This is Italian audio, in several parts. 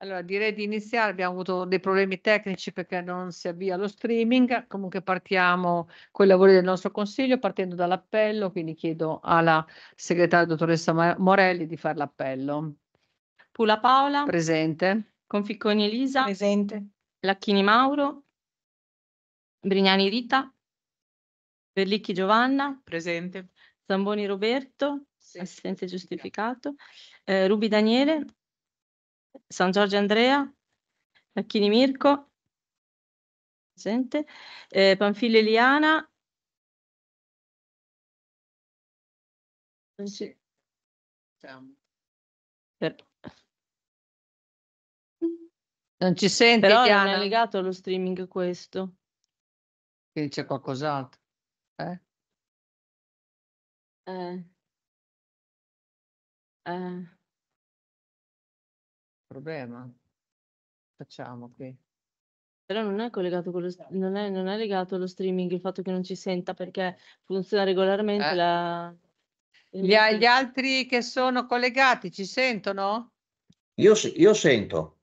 Allora, direi di iniziare. Abbiamo avuto dei problemi tecnici perché non si avvia lo streaming. Comunque partiamo con i lavori del nostro consiglio partendo dall'appello, quindi chiedo alla segretaria dottoressa Morelli di fare l'appello. Pula Paola. Presente. Conficconi Elisa. Presente. Lacchini Mauro. Brignani Rita. Berlicchi Giovanna. Presente. Zamboni Roberto. Sì. Assistente giustificato. Eh, Rubi Daniele. San Giorgio Andrea, Acchini Mirko, presente, eh, Panfile Eliana, eh, sì. Per... Non ci sente, Però Diana. non è legato allo streaming questo. Quindi c'è qualcos'altro. Eh? Eh. Eh problema. Facciamo qui. Però non è collegato con lo, non è, non è legato allo streaming il fatto che non ci senta perché funziona regolarmente eh. la... Gli, gli, altri che sono collegati ci sentono? Io, io sento.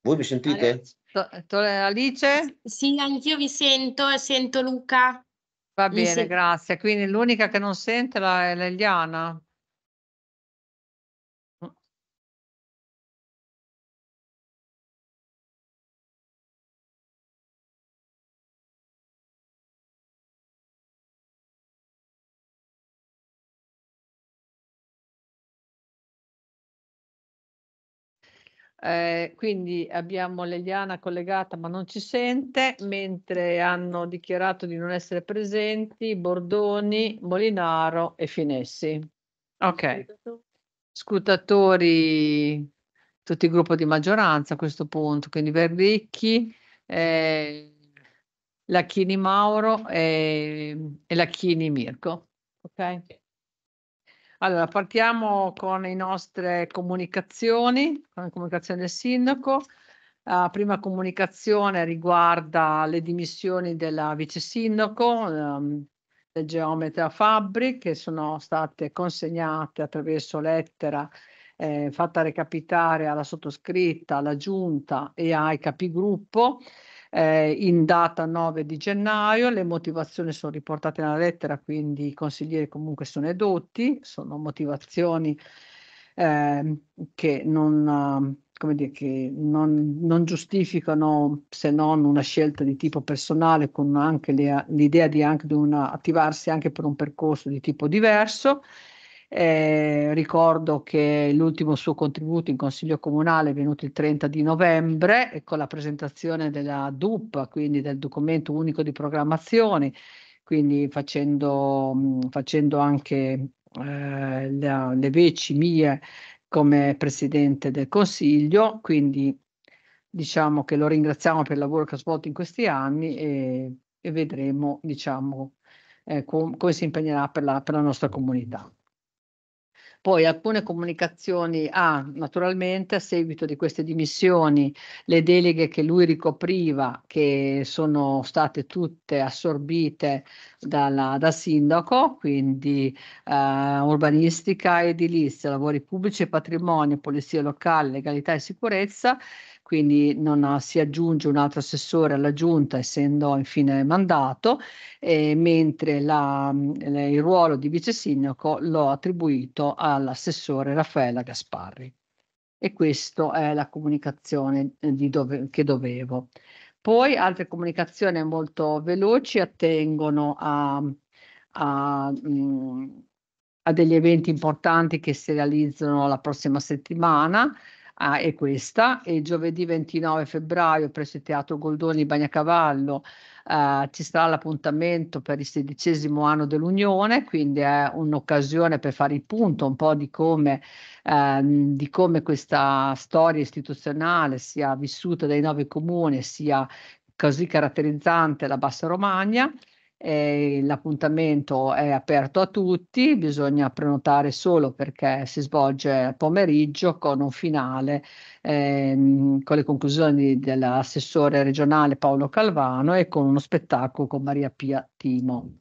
Voi mi sentite? Alice? Sì, anch'io vi sento e sento Luca. Va bene, grazie. Quindi l'unica che non sente è l'Eliana. Eh, quindi abbiamo Leliana collegata ma non ci sente, mentre hanno dichiarato di non essere presenti Bordoni, Molinaro e Finessi. Ok, scrutatori, tutti il gruppo di maggioranza a questo punto, quindi Verricchi, eh, Lacchini Mauro e, e Lacchini Mirko. Ok. Allora, partiamo con le nostre comunicazioni, con la comunicazione del sindaco. La prima comunicazione riguarda le dimissioni della vice sindaco, ehm, del geometra Fabbri, che sono state consegnate attraverso lettera eh, fatta recapitare alla sottoscritta, alla giunta e ai capigruppo eh, in data 9 di gennaio, le motivazioni sono riportate nella lettera, quindi i consiglieri comunque sono edotti, sono motivazioni eh, che non... Come dire, che non, non giustificano se non una scelta di tipo personale con anche le, l'idea di, anche di una, attivarsi anche per un percorso di tipo diverso eh, ricordo che l'ultimo suo contributo in Consiglio Comunale è venuto il 30 di novembre e con la presentazione della DUP, quindi del documento unico di programmazione, quindi facendo, mh, facendo anche eh, la, le veci mie come Presidente del Consiglio, quindi diciamo che lo ringraziamo per il lavoro che ha svolto in questi anni e, e vedremo diciamo, eh, com come si impegnerà per la, per la nostra comunità. Poi alcune comunicazioni ha ah, naturalmente a seguito di queste dimissioni le deleghe che lui ricopriva, che sono state tutte assorbite dalla, dal sindaco, quindi eh, urbanistica, edilizia, lavori pubblici e patrimonio, polizia locale, legalità e sicurezza quindi non si aggiunge un altro assessore alla giunta essendo infine mandato, eh, mentre la, il ruolo di vice sindaco l'ho attribuito all'assessore Raffaella Gasparri. E questa è la comunicazione eh, dove, che dovevo. Poi altre comunicazioni molto veloci attengono a, a, mh, mm, a degli eventi importanti che si realizzano la prossima settimana ah, è questa e giovedì 29 febbraio presso il Teatro Goldoni Bagnacavallo eh, ci sarà l'appuntamento per il sedicesimo anno dell'Unione, quindi è un'occasione per fare il punto un po' di come, eh, di come questa storia istituzionale sia vissuta dai nove comuni, sia così caratterizzante la Bassa Romagna eh, l'appuntamento è aperto a tutti, bisogna prenotare solo perché si svolge pomeriggio con un finale ehm, con le conclusioni dell'assessore regionale Paolo Calvano e con uno spettacolo con Maria Pia Timo.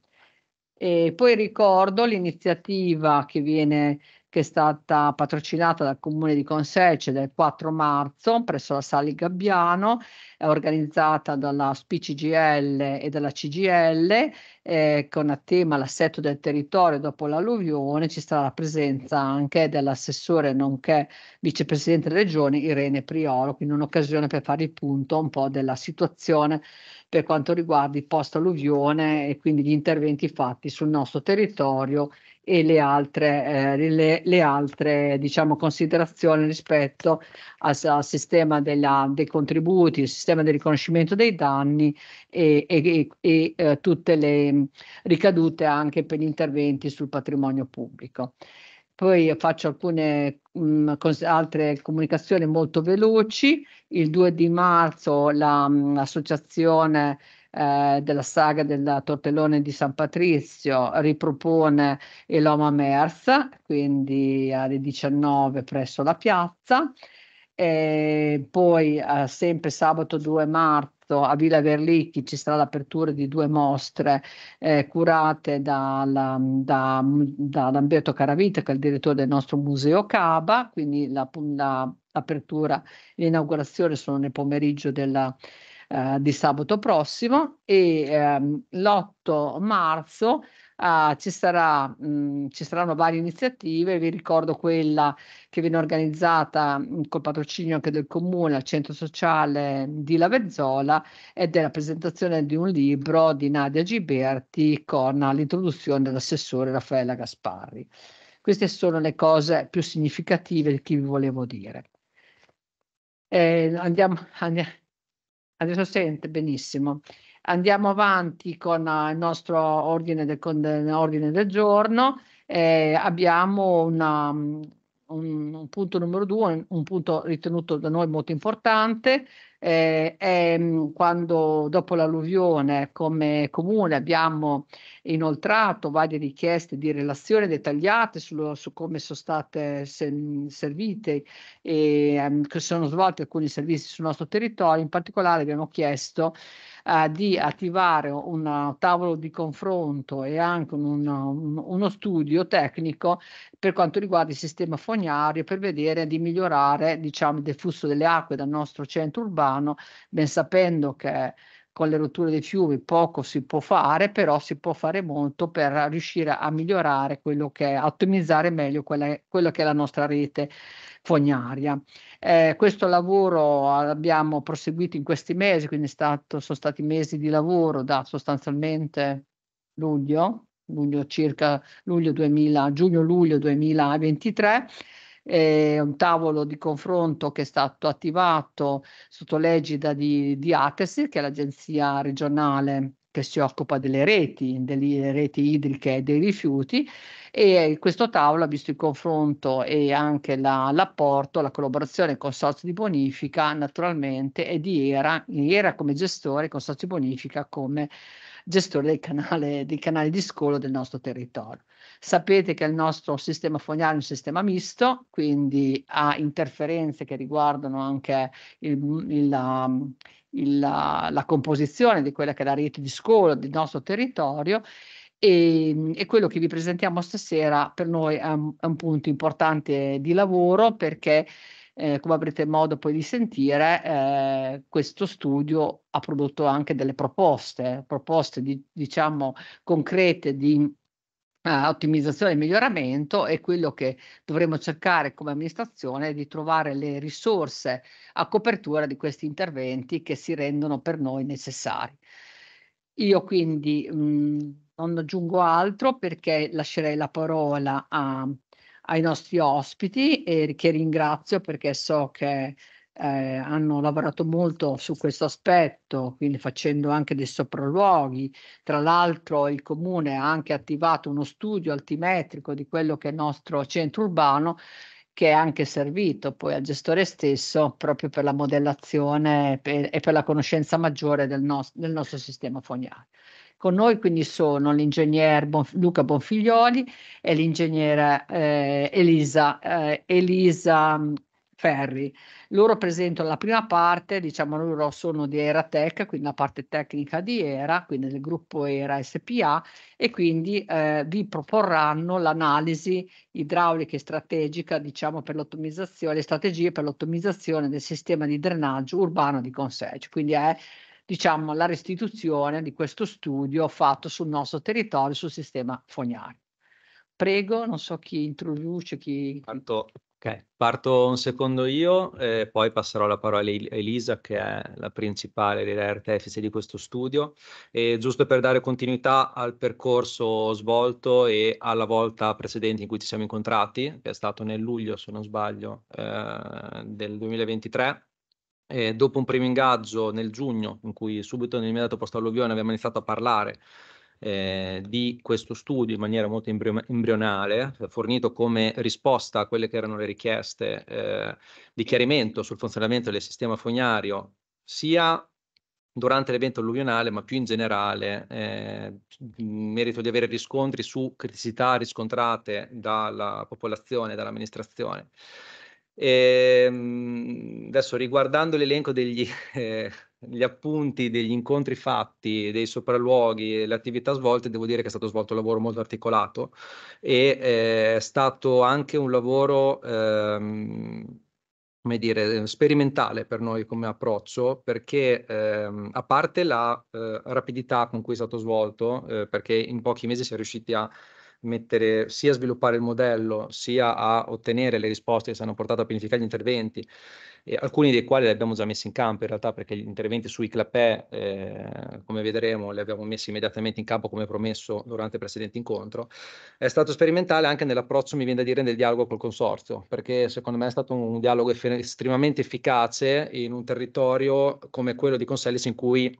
E poi ricordo l'iniziativa che viene che è stata patrocinata dal comune di Consecce del 4 marzo presso la Sali Gabbiano, è organizzata dalla SPCGL e dalla CGL eh, con a tema l'assetto del territorio dopo l'alluvione. Ci sarà la presenza anche dell'assessore nonché vicepresidente della regione Irene Priolo, quindi un'occasione per fare il punto un po' della situazione per quanto riguarda il post alluvione e quindi gli interventi fatti sul nostro territorio e le altre, eh, le, le altre diciamo, considerazioni rispetto al, al sistema della, dei contributi, il sistema di riconoscimento dei danni e, e, e eh, tutte le ricadute anche per gli interventi sul patrimonio pubblico. Poi faccio alcune mh, mm, cos- altre comunicazioni molto veloci. Il 2 di marzo la, mh, mm, l'associazione eh, della saga del tortellone di San Patrizio, ripropone Eloma Mers, quindi alle 19 presso la piazza. E poi eh, sempre sabato 2 marzo a Villa Verlicchi ci sarà l'apertura di due mostre eh, curate dalla, da, da, Lamberto Caravita, che è il direttore del nostro museo Caba, quindi la, la, l'apertura e l'inaugurazione sono nel pomeriggio della, eh, di sabato prossimo e ehm, l'8 marzo Uh, ci, sarà, mh, mm, ci, saranno varie iniziative, vi ricordo quella che viene organizzata mh, mm, col patrocinio anche del comune al centro sociale di Lavezzola ed è la presentazione di un libro di Nadia Giberti con l'introduzione dell'assessore Raffaella Gasparri. Queste sono le cose più significative di chi vi volevo dire. Eh, andiamo, andiamo Adesso sente benissimo. Andiamo avanti con uh, il nostro ordine del, con, eh, ordine del giorno. Eh, abbiamo una, mm, un, un, punto numero due, un punto ritenuto da noi molto importante, eh, è mm, quando dopo l'alluvione come comune abbiamo inoltrato varie richieste di relazioni dettagliate sullo, su come sono state se, servite e ehm, che sono svolti alcuni servizi sul nostro territorio, in particolare abbiamo chiesto eh, di attivare un uh, tavolo di confronto e anche un, un, uno studio tecnico per quanto riguarda il sistema fognario per vedere di migliorare diciamo, il deflusso delle acque dal nostro centro urbano, ben sapendo che con le rotture dei fiumi poco si può fare, però si può fare molto per riuscire a migliorare quello che è, a ottimizzare meglio quella, quella che è la nostra rete fognaria. Eh, questo lavoro abbiamo proseguito in questi mesi, quindi stato, sono stati mesi di lavoro da sostanzialmente luglio, luglio circa luglio 2000, giugno-luglio 2023 È un tavolo di confronto che è stato attivato sotto l'egida di, di ATESI, che è l'agenzia regionale che si occupa delle reti, delle reti idriche e dei rifiuti e questo tavolo ha visto il confronto e anche la, l'apporto, la collaborazione con il Consorzio di Bonifica naturalmente e di ERA, ERA come gestore, Consorzio di Bonifica come gestore del canale, del canale di scolo del nostro territorio. Sapete che il nostro sistema fognario è un sistema misto, quindi ha interferenze che riguardano anche il, il, la, um, il, la, la, composizione di quella che è la rete di scuola del nostro territorio. E, e, quello che vi presentiamo stasera per noi è un, è un punto importante di lavoro perché eh, come avrete modo poi di sentire, eh, questo studio ha prodotto anche delle proposte, proposte di, diciamo concrete di eh, ottimizzazione e miglioramento è quello che dovremo cercare come amministrazione di trovare le risorse a copertura di questi interventi che si rendono per noi necessari. Io quindi mh, mhmm, non aggiungo altro perché lascerei la parola a, ai nostri ospiti e che ringrazio perché so che eh, hanno lavorato molto su questo aspetto, quindi facendo anche dei sopralluoghi. Tra l'altro il comune ha anche attivato uno studio altimetrico di quello che è il nostro centro urbano che è anche servito poi al gestore stesso proprio per la modellazione e per la conoscenza maggiore del, nos- del nostro sistema fognario. Con noi quindi sono l'ingegner Bonf- Luca Bonfiglioli e l'ingegnere eh, Elisa, eh, Elisa Ferri. Loro presentano la prima parte, diciamo loro sono di Era Tech, quindi la parte tecnica di Era, quindi del gruppo Era SPA e quindi eh, vi proporranno l'analisi idraulica e strategica, diciamo per l'ottimizzazione, le strategie per l'ottimizzazione del sistema di drenaggio urbano di Conseggio. Cioè, quindi è diciamo la restituzione di questo studio fatto sul nostro territorio sul sistema fognario. Prego, non so chi introduce, chi... Tanto Ok, parto un secondo io e eh, poi passerò la parola a Elisa che è la principale artefice di questo studio e giusto per dare continuità al percorso svolto e alla volta precedente in cui ci siamo incontrati, che è stato nel luglio se non sbaglio eh, del 2023, e eh, dopo un primo ingaggio nel giugno in cui subito nell'immediato posto alluvione abbiamo iniziato a parlare eh, di questo studio in maniera molto embrionale, eh, fornito come risposta a quelle che erano le richieste eh, di chiarimento sul funzionamento del sistema fognario, sia durante l'evento alluvionale, ma più in generale, eh, in merito di avere riscontri su criticità riscontrate dalla popolazione, dall'amministrazione. E, ehm, adesso riguardando l'elenco degli, eh, gli appunti degli incontri fatti, dei sopralluoghi le attività svolte, devo dire che è stato svolto un lavoro molto articolato e eh, è stato anche un lavoro, ehm, come dire, sperimentale per noi come approccio, perché ehm, a parte la eh, rapidità con cui è stato svolto, eh, perché in pochi mesi si è riusciti a mettere, sia a sviluppare il modello, sia a ottenere le risposte che si hanno portato a pianificare gli interventi, eh, alcuni dei quali li abbiamo già messi in campo in realtà perché gli interventi sui clapè, eh, come vedremo, li abbiamo messi immediatamente in campo come promesso durante il precedente incontro. È stato sperimentale anche nell'approccio, mi viene da dire, nel dialogo col consorzio, perché secondo me è stato un dialogo eff- estremamente efficace in un territorio come quello di Consellis in cui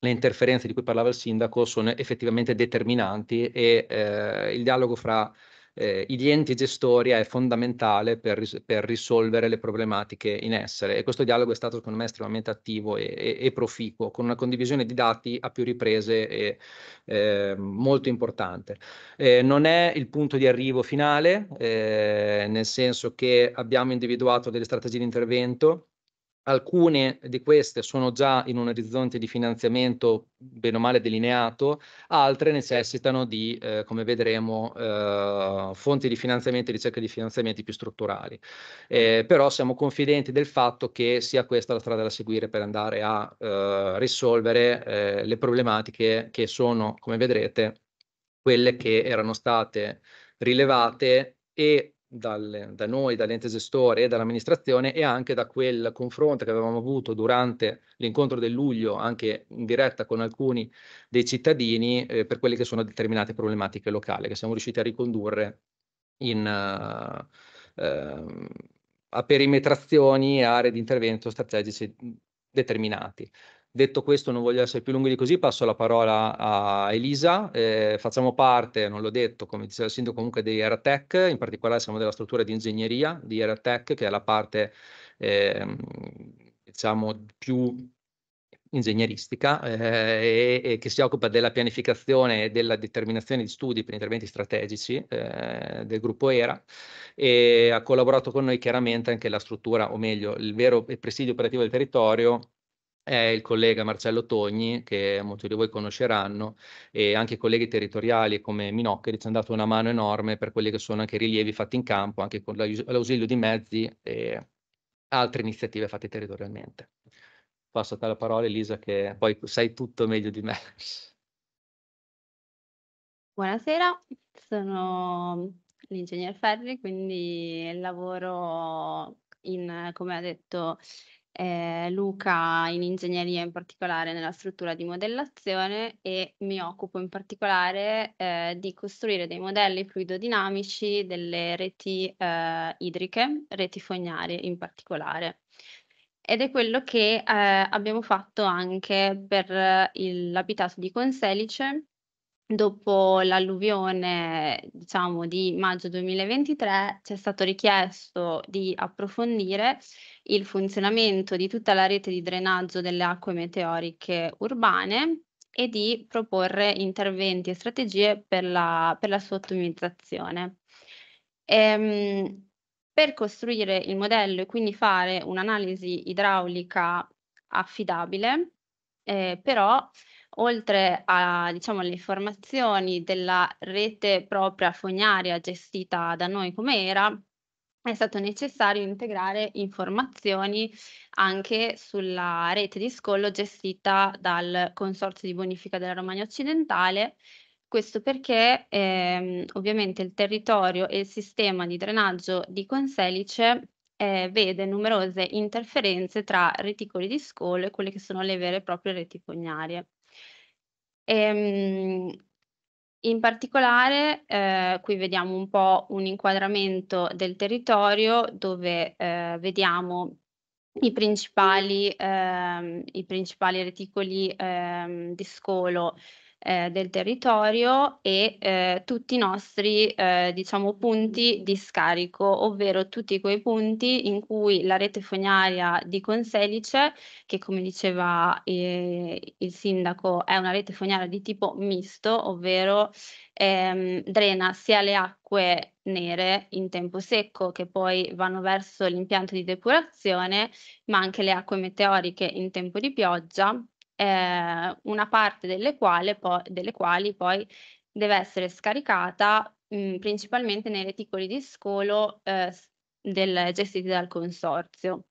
le interferenze di cui parlava il sindaco sono effettivamente determinanti e eh, il dialogo fra eh, gli enti gestori è fondamentale per, ris- per, risolvere le problematiche in essere e questo dialogo è stato secondo me estremamente attivo e, e, e proficuo, con una condivisione di dati a più riprese e, eh, molto importante. Eh, non è il punto di arrivo finale, eh, nel senso che abbiamo individuato delle strategie di intervento Alcune di queste sono già in un orizzonte di finanziamento bene o male delineato, altre necessitano di, eh, come vedremo, eh, fonti di finanziamento e ricerca di finanziamenti più strutturali. Eh, però siamo confidenti del fatto che sia questa la strada da seguire per andare a eh, risolvere eh, le problematiche che sono, come vedrete, quelle che erano state rilevate e dal, da noi, dall'ente gestore e dall'amministrazione e anche da quel confronto che avevamo avuto durante l'incontro del luglio, anche in diretta con alcuni dei cittadini, eh, per quelle che sono determinate problematiche locali, che siamo riusciti a ricondurre in, uh, uh, a perimetrazioni e aree di intervento strategici determinati. Detto questo, non voglio essere più lunghi di così, passo la parola a Elisa. Eh, facciamo parte, non l'ho detto, come diceva il sindaco, comunque di Aerotech, in particolare siamo della struttura di ingegneria di Aerotech, che è la parte, eh, diciamo, più ingegneristica eh, e, e, che si occupa della pianificazione e della determinazione di studi per interventi strategici eh, del gruppo ERA e ha collaborato con noi chiaramente anche la struttura, o meglio, il vero presidio operativo del territorio è il collega Marcello Togni, che molti di voi conosceranno, e anche colleghi territoriali come Minoccheri ci hanno dato una mano enorme per quelli che sono anche i rilievi fatti in campo, anche con l'ausilio di mezzi e altre iniziative fatte territorialmente. Passo a te la parola Elisa che poi sai tutto meglio di me. Buonasera, sono l'ingegner Ferri, quindi lavoro in, come ha detto ehm, Luca in ingegneria, in particolare nella struttura di modellazione e mi occupo in particolare eh, di costruire dei modelli fluidodinamici delle reti eh, idriche, reti fognarie in particolare. Ed è quello che eh, abbiamo fatto anche per eh, l'abitato di Conselice dopo l'alluvione, diciamo, di maggio 2023, ci è stato richiesto di approfondire il funzionamento di tutta la rete di drenaggio delle acque meteoriche urbane e di proporre interventi e strategie per la, per la sua ottimizzazione. Ehm, per costruire il modello e quindi fare un'analisi idraulica affidabile, eh, però oltre a, diciamo, alle informazioni della rete propria fognaria gestita da noi come era, è stato necessario integrare informazioni anche sulla rete di scollo gestita dal Consorzio di Bonifica della Romagna Occidentale, questo perché ehm, ovviamente il territorio e il sistema di drenaggio di Conselice eh, vede numerose interferenze tra reticoli di scolo e quelle che sono le vere e proprie reti fognarie. Ehm, in particolare eh, qui vediamo un po' un inquadramento del territorio dove eh, vediamo i principali, ehm, i principali reticoli ehm, di scolo eh, del territorio e eh, tutti i nostri eh, diciamo, punti di scarico, ovvero tutti quei punti in cui la rete fognaria di Conselice, che come diceva eh, il sindaco è una rete fognaria di tipo misto, ovvero ehm, drena sia le acque nere in tempo secco che poi vanno verso l'impianto di depurazione, ma anche le acque meteoriche in tempo di pioggia eh, una parte delle, quale po- delle quali poi deve essere scaricata mh, mm, principalmente nei reticoli di scolo eh, del, gestiti dal consorzio.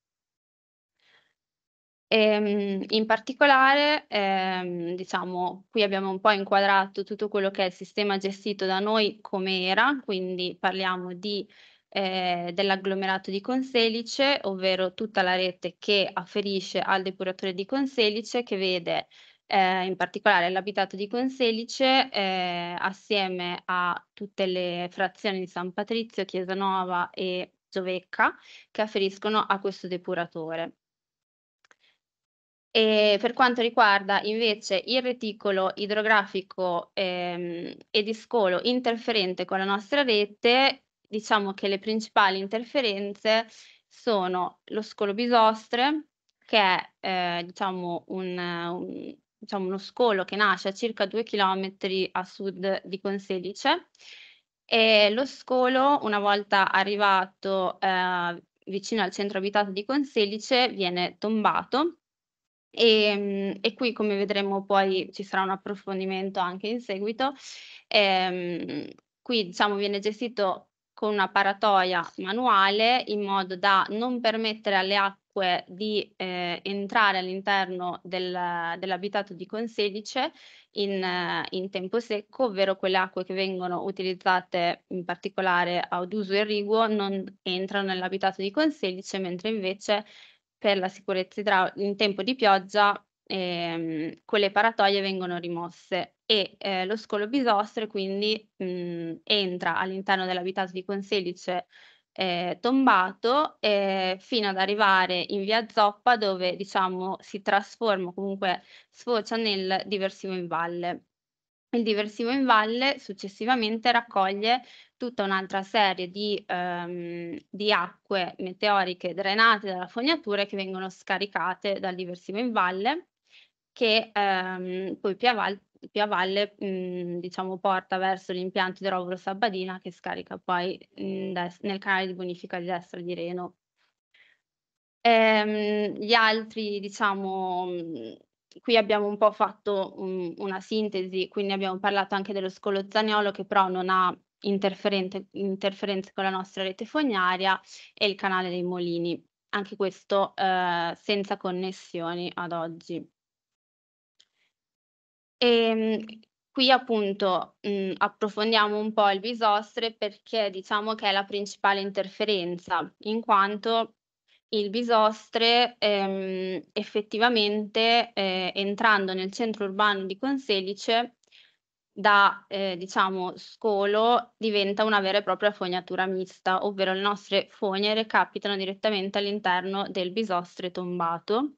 E, ehm, in particolare, ehm, diciamo, qui abbiamo un po' inquadrato tutto quello che è il sistema gestito da noi come era, quindi parliamo di eh, dell'agglomerato di Conselice, ovvero tutta la rete che afferisce al depuratore di Conselice, che vede eh, in particolare l'abitato di Conselice eh, assieme a tutte le frazioni di San Patrizio, Chiesanova e Giovecca che afferiscono a questo depuratore. E per quanto riguarda invece il reticolo idrografico ehm, e di scolo interferente con la nostra rete, diciamo che le principali interferenze sono lo scolo bisostre, che è eh, diciamo un, un, diciamo uno scolo che nasce a circa 2 km a sud di Conselice. E lo scolo, una volta arrivato eh, vicino al centro abitato di Conselice, viene tombato e, mm, e, qui, come vedremo poi, ci sarà un approfondimento anche in seguito. Ehm, qui diciamo viene gestito con una paratoia manuale in modo da non permettere alle acque di eh, entrare all'interno del, dell'abitato di Consedice in, eh, in, tempo secco, ovvero quelle acque che vengono utilizzate in particolare ad uso irriguo non entrano nell'abitato di Consedice, mentre invece per la sicurezza idraulica in tempo di pioggia ehm, quelle paratoie vengono rimosse e eh, lo scolobisostre quindi mh, mm, entra all'interno dell'abitato di Conselice eh, tombato eh, fino ad arrivare in via Zoppa dove diciamo si trasforma comunque sfocia nel diversivo in valle. Il diversivo in valle successivamente raccoglie tutta un'altra serie di, ehm, di acque meteoriche drenate dalla fognatura che vengono scaricate dal diversivo in valle che ehm, poi più avanti più a valle mh, mhmm, diciamo, porta verso l'impianto di Rovolo Sabadina che scarica poi mhmm, nel canale di bonifica di destra di Reno. Ehm, gli altri, diciamo, mhmm, qui abbiamo un po' fatto un, una sintesi, quindi abbiamo parlato anche dello scolo scolozzaniolo che però non ha interferenze con la nostra rete fognaria e il canale dei molini. Anche questo eh, senza connessioni ad oggi. E, ehm, Qui appunto mh, mm, approfondiamo un po' il bisostre perché diciamo che è la principale interferenza, in quanto il bisostre ehm, effettivamente eh, entrando nel centro urbano di Conselice da eh, diciamo scolo diventa una vera e propria fognatura mista, ovvero le nostre fogne recapitano direttamente all'interno del bisostre tombato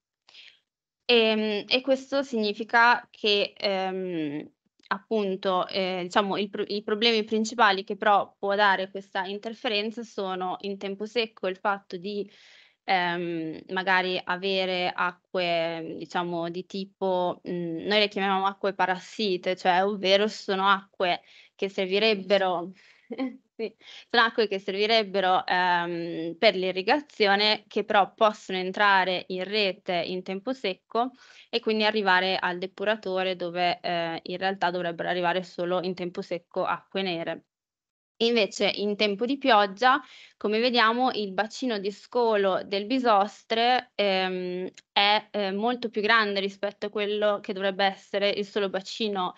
e, ehm, e questo significa che ehm, appunto eh, diciamo il, i problemi principali che però può dare questa interferenza sono in tempo secco il fatto di ehm, magari avere acque diciamo di tipo mh, mm, noi le chiamiamo acque parassite cioè ovvero sono acque che servirebbero sì. Sono acque che servirebbero ehm, per l'irrigazione che però possono entrare in rete in tempo secco e quindi arrivare al depuratore dove eh, in realtà dovrebbero arrivare solo in tempo secco acque nere. Invece in tempo di pioggia, come vediamo, il bacino di scolo del bisostre ehm, è eh, molto più grande rispetto a quello che dovrebbe essere il solo bacino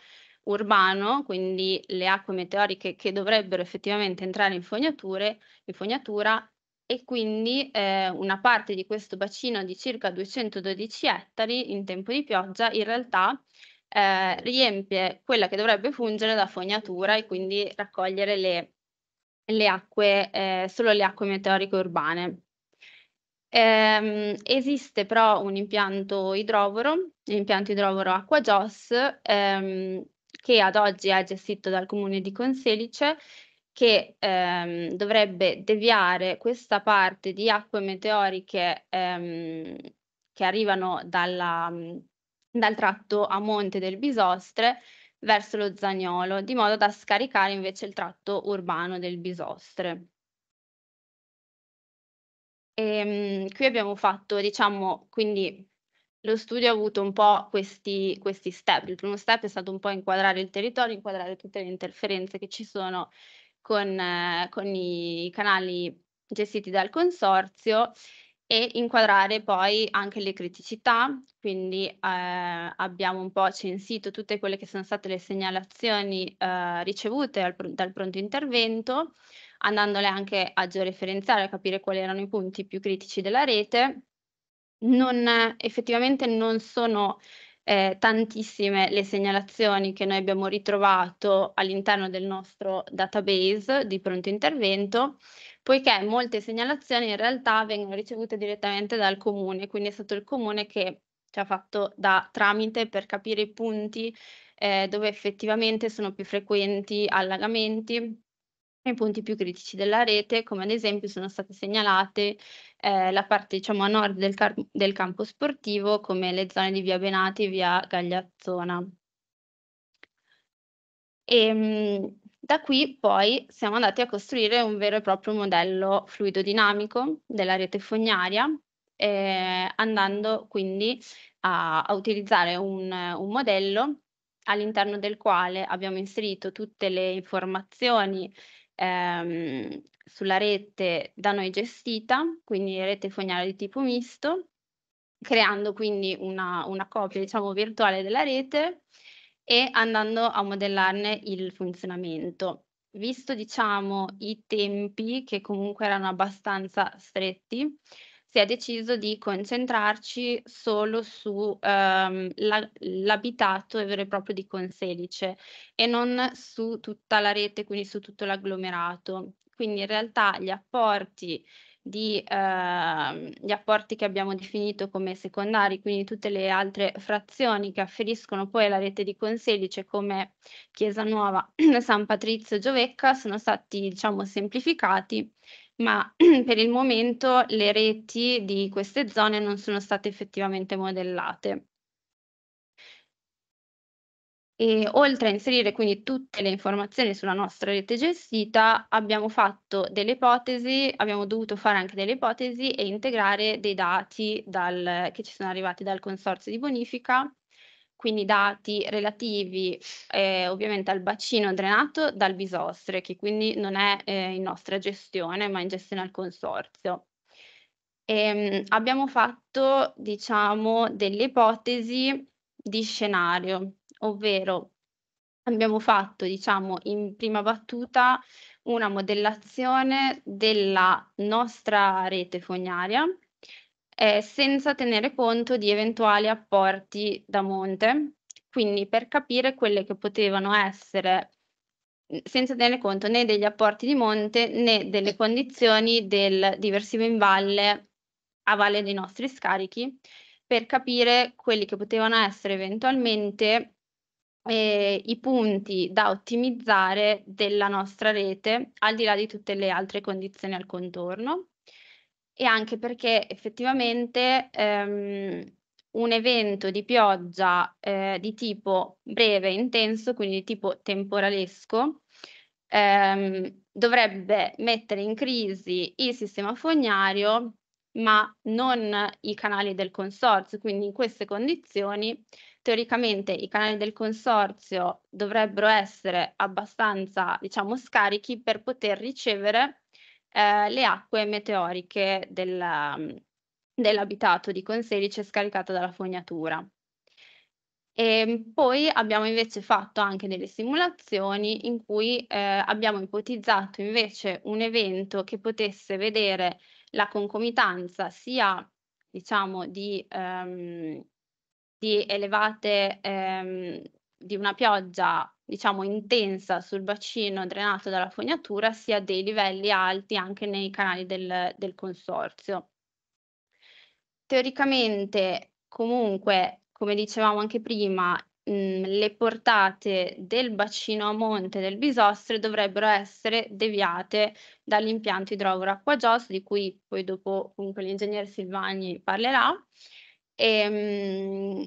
urbano, quindi le acque meteoriche che dovrebbero effettivamente entrare in, fognature, in fognatura e quindi eh, una parte di questo bacino di circa 212 ettari in tempo di pioggia in realtà eh, riempie quella che dovrebbe fungere da fognatura e quindi raccogliere le, le acque, eh, solo le acque meteoriche urbane. Ehm, esiste però un impianto idrovoro, l'impianto idrovoro Acquagios, ehm, che ad oggi è gestito dal comune di Conselice, che ehm, dovrebbe deviare questa parte di acque meteoriche ehm, che arrivano dalla, dal tratto a monte del Bisostre verso lo Zagnolo, di modo da scaricare invece il tratto urbano del Bisostre. E, ehm, qui abbiamo fatto, diciamo, quindi lo studio ha avuto un po' questi, questi step. Il primo step è stato un po' inquadrare il territorio, inquadrare tutte le interferenze che ci sono con, eh, con i canali gestiti dal consorzio e inquadrare poi anche le criticità, quindi eh, abbiamo un po' censito tutte quelle che sono state le segnalazioni eh, ricevute al, dal pronto intervento, andandole anche a georeferenziare, a capire quali erano i punti più critici della rete non effettivamente non sono, ehm, tantissime le segnalazioni che noi abbiamo ritrovato all'interno del nostro database di pronto intervento, poiché molte segnalazioni in realtà vengono ricevute direttamente dal comune, quindi è stato il comune che ci ha fatto da tramite per capire i punti, ehm, dove effettivamente sono più frequenti allagamenti, i punti più critici della rete, come ad esempio sono state segnalate eh, la parte diciamo, a nord del, car- del, campo sportivo, come le zone di via Benati e via Gagliazzona. E, ehm, da qui poi siamo andati a costruire un vero e proprio modello fluidodinamico della rete fognaria, eh, andando quindi a, a utilizzare un, un modello all'interno del quale abbiamo inserito tutte le informazioni ehm, sulla rete da noi gestita, quindi rete fognaria di tipo misto, creando quindi una, una copia diciamo, virtuale della rete e andando a modellarne il funzionamento. Visto diciamo, i tempi che comunque erano abbastanza stretti, si è deciso di concentrarci solo sull'abitato ehm, um, vero e proprio di Conselice e non su tutta la rete, quindi su tutto l'agglomerato. Quindi in realtà gli apporti di, eh, gli apporti che abbiamo definito come secondari, quindi tutte le altre frazioni che afferiscono poi alla rete di Conselice come Chiesa Nuova, San Patrizio, e Giovecca, sono stati diciamo semplificati ma per il momento le reti di queste zone non sono state effettivamente modellate. E oltre a inserire quindi tutte le informazioni sulla nostra rete gestita, abbiamo fatto delle ipotesi, abbiamo dovuto fare anche delle ipotesi e integrare dei dati dal, che ci sono arrivati dal consorzio di bonifica quindi dati relativi eh, ovviamente al bacino drenato dal Bisostre, che quindi non è eh, in nostra gestione, ma in gestione al consorzio. E, ehm, abbiamo fatto, diciamo, delle ipotesi di scenario, ovvero abbiamo fatto, diciamo, in prima battuta una modellazione della nostra rete fognaria, eh, senza tenere conto di eventuali apporti da monte, quindi per capire quelle che potevano essere senza tenere conto né degli apporti di monte né delle condizioni del diversivo in valle a valle dei nostri scarichi per capire quelli che potevano essere eventualmente eh, i punti da ottimizzare della nostra rete al di là di tutte le altre condizioni al contorno e anche perché effettivamente ehm, un evento di pioggia eh, di tipo breve, intenso, quindi di tipo temporalesco, ehm, dovrebbe mettere in crisi il sistema fognario ma non i canali del consorzio. Quindi in queste condizioni, teoricamente i canali del consorzio dovrebbero essere abbastanza, diciamo, scarichi per poter ricevere eh, le acque meteoriche della, mm, dell'abitato di Conselice scaricato dalla fognatura. E ehm, poi abbiamo invece fatto anche delle simulazioni in cui eh, abbiamo ipotizzato invece un evento che potesse vedere la concomitanza sia diciamo di, ehm, di elevate ehm, di una pioggia diciamo intensa sul bacino drenato dalla fognatura sia dei livelli alti anche nei canali del, del consorzio. Teoricamente comunque, come dicevamo anche prima, le portate del bacino a monte del Bisostre dovrebbero essere deviate dall'impianto idrovoro acquagioso di cui poi dopo comunque l'ingegnere Silvagni parlerà. E, ehm,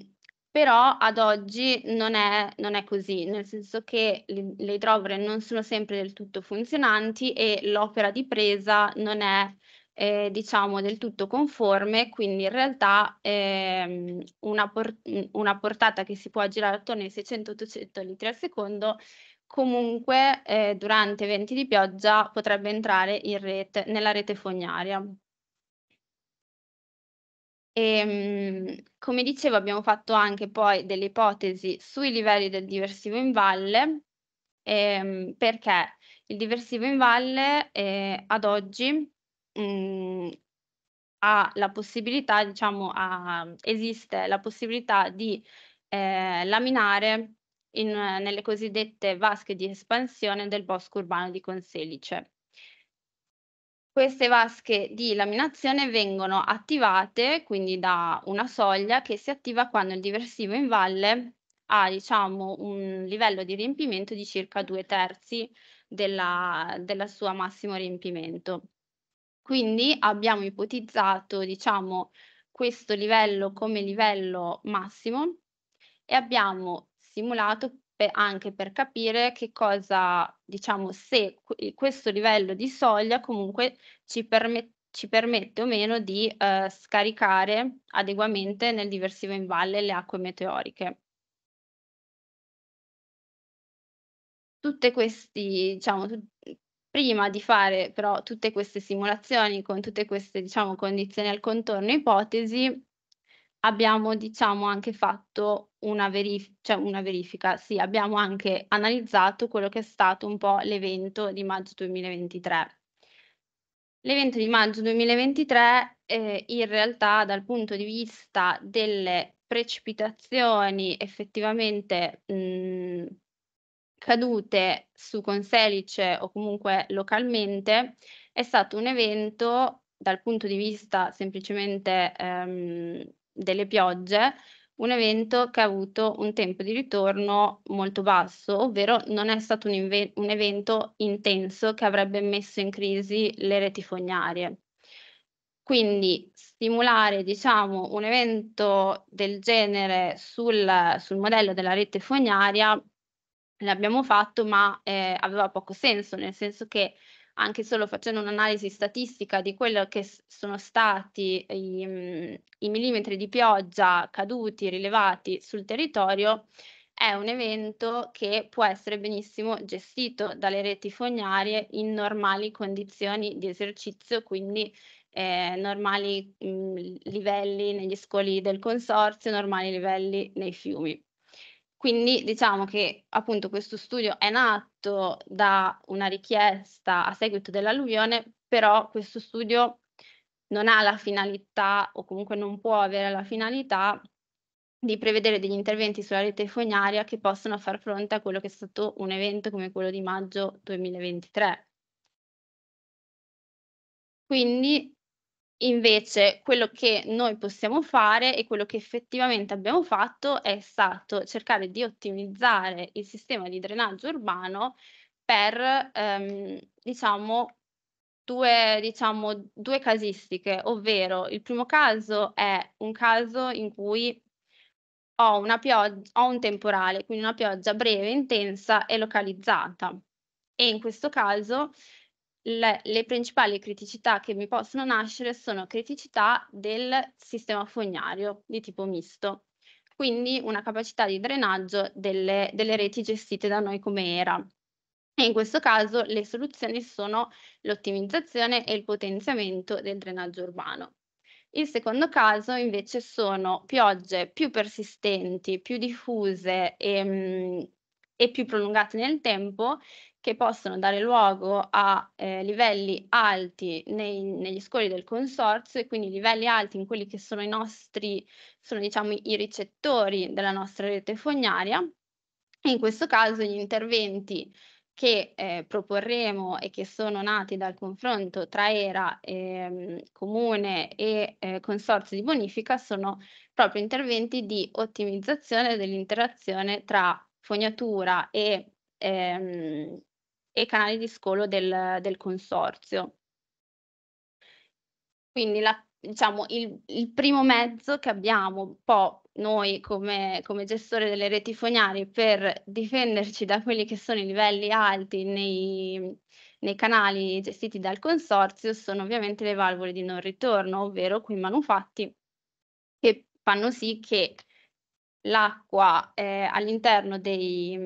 però ad oggi non è, non è, così, nel senso che le, le idrovore non sono sempre del tutto funzionanti e l'opera di presa non è eh, diciamo del tutto conforme, quindi in realtà eh, una, por- una, portata che si può girare attorno ai 600-800 litri al secondo comunque eh, durante eventi di pioggia potrebbe entrare rete, nella rete fognaria. E, ehm, come dicevo abbiamo fatto anche poi delle ipotesi sui livelli del diversivo in valle, ehm, perché il diversivo in valle eh, ad oggi mh, mm, ha la possibilità, diciamo, ha, esiste la possibilità di eh, laminare in, nelle cosiddette vasche di espansione del bosco urbano di Conselice queste vasche di laminazione vengono attivate quindi da una soglia che si attiva quando il diversivo in valle ha diciamo, un livello di riempimento di circa due terzi della, della sua massimo riempimento. Quindi abbiamo ipotizzato diciamo, questo livello come livello massimo e abbiamo simulato anche per capire che cosa, diciamo, se questo livello di soglia comunque ci, permet ci permette o meno di eh, scaricare adeguamente nel diversivo in valle le acque meteoriche. Tutte questi, diciamo, prima di fare però tutte queste simulazioni con tutte queste diciamo, condizioni al contorno ipotesi, abbiamo diciamo anche fatto una, verif- cioè una verifica, sì, abbiamo anche analizzato quello che è stato un po' l'evento di maggio 2023. L'evento di maggio 2023 eh, in realtà dal punto di vista delle precipitazioni effettivamente mh, cadute su Conselice o comunque localmente è stato un evento dal punto di vista semplicemente ehm, delle piogge un evento che ha avuto un tempo di ritorno molto basso, ovvero non è stato un, inve- un evento intenso che avrebbe messo in crisi le reti fognarie. Quindi stimolare diciamo, un evento del genere sul, sul modello della rete fognaria l'abbiamo fatto, ma eh, aveva poco senso, nel senso che anche solo facendo un'analisi statistica di quello che sono stati i, mm, i millimetri di pioggia caduti, rilevati sul territorio, è un evento che può essere benissimo gestito dalle reti fognarie in normali condizioni di esercizio, quindi eh, normali mh, mm, livelli negli scoli del consorzio, normali livelli nei fiumi. Quindi diciamo che appunto questo studio è nato da una richiesta a seguito dell'alluvione, però questo studio non ha la finalità o comunque non può avere la finalità di prevedere degli interventi sulla rete fognaria che possano far fronte a quello che è stato un evento come quello di maggio 2023. Quindi Invece quello che noi possiamo fare e quello che effettivamente abbiamo fatto è stato cercare di ottimizzare il sistema di drenaggio urbano per ehm, diciamo, due, diciamo, due casistiche, ovvero il primo caso è un caso in cui ho, una pioggia, ho un temporale, quindi una pioggia breve, intensa e localizzata. E in questo caso le, le, principali criticità che mi possono nascere sono criticità del sistema fognario di tipo misto, quindi una capacità di drenaggio delle, delle reti gestite da noi come era. E in questo caso le soluzioni sono l'ottimizzazione e il potenziamento del drenaggio urbano. Il secondo caso invece sono piogge più persistenti, più diffuse e, mm, e più prolungate nel tempo che possono dare luogo a eh, livelli alti nei, negli scori del consorzio e quindi livelli alti in quelli che sono i nostri, sono diciamo i ricettori della nostra rete fognaria. in questo caso gli interventi che eh, proporremo e che sono nati dal confronto tra ERA, eh, Comune e eh, Consorzio di Bonifica sono proprio interventi di ottimizzazione dell'interazione tra fognatura e ehm, e canali di scolo del, del consorzio. Quindi la, diciamo, il, il, primo mezzo che abbiamo po' noi come, come gestore delle reti fognarie per difenderci da quelli che sono i livelli alti nei, nei canali gestiti dal consorzio sono ovviamente le valvole di non ritorno, ovvero quei manufatti che fanno sì che l'acqua eh, all'interno dei,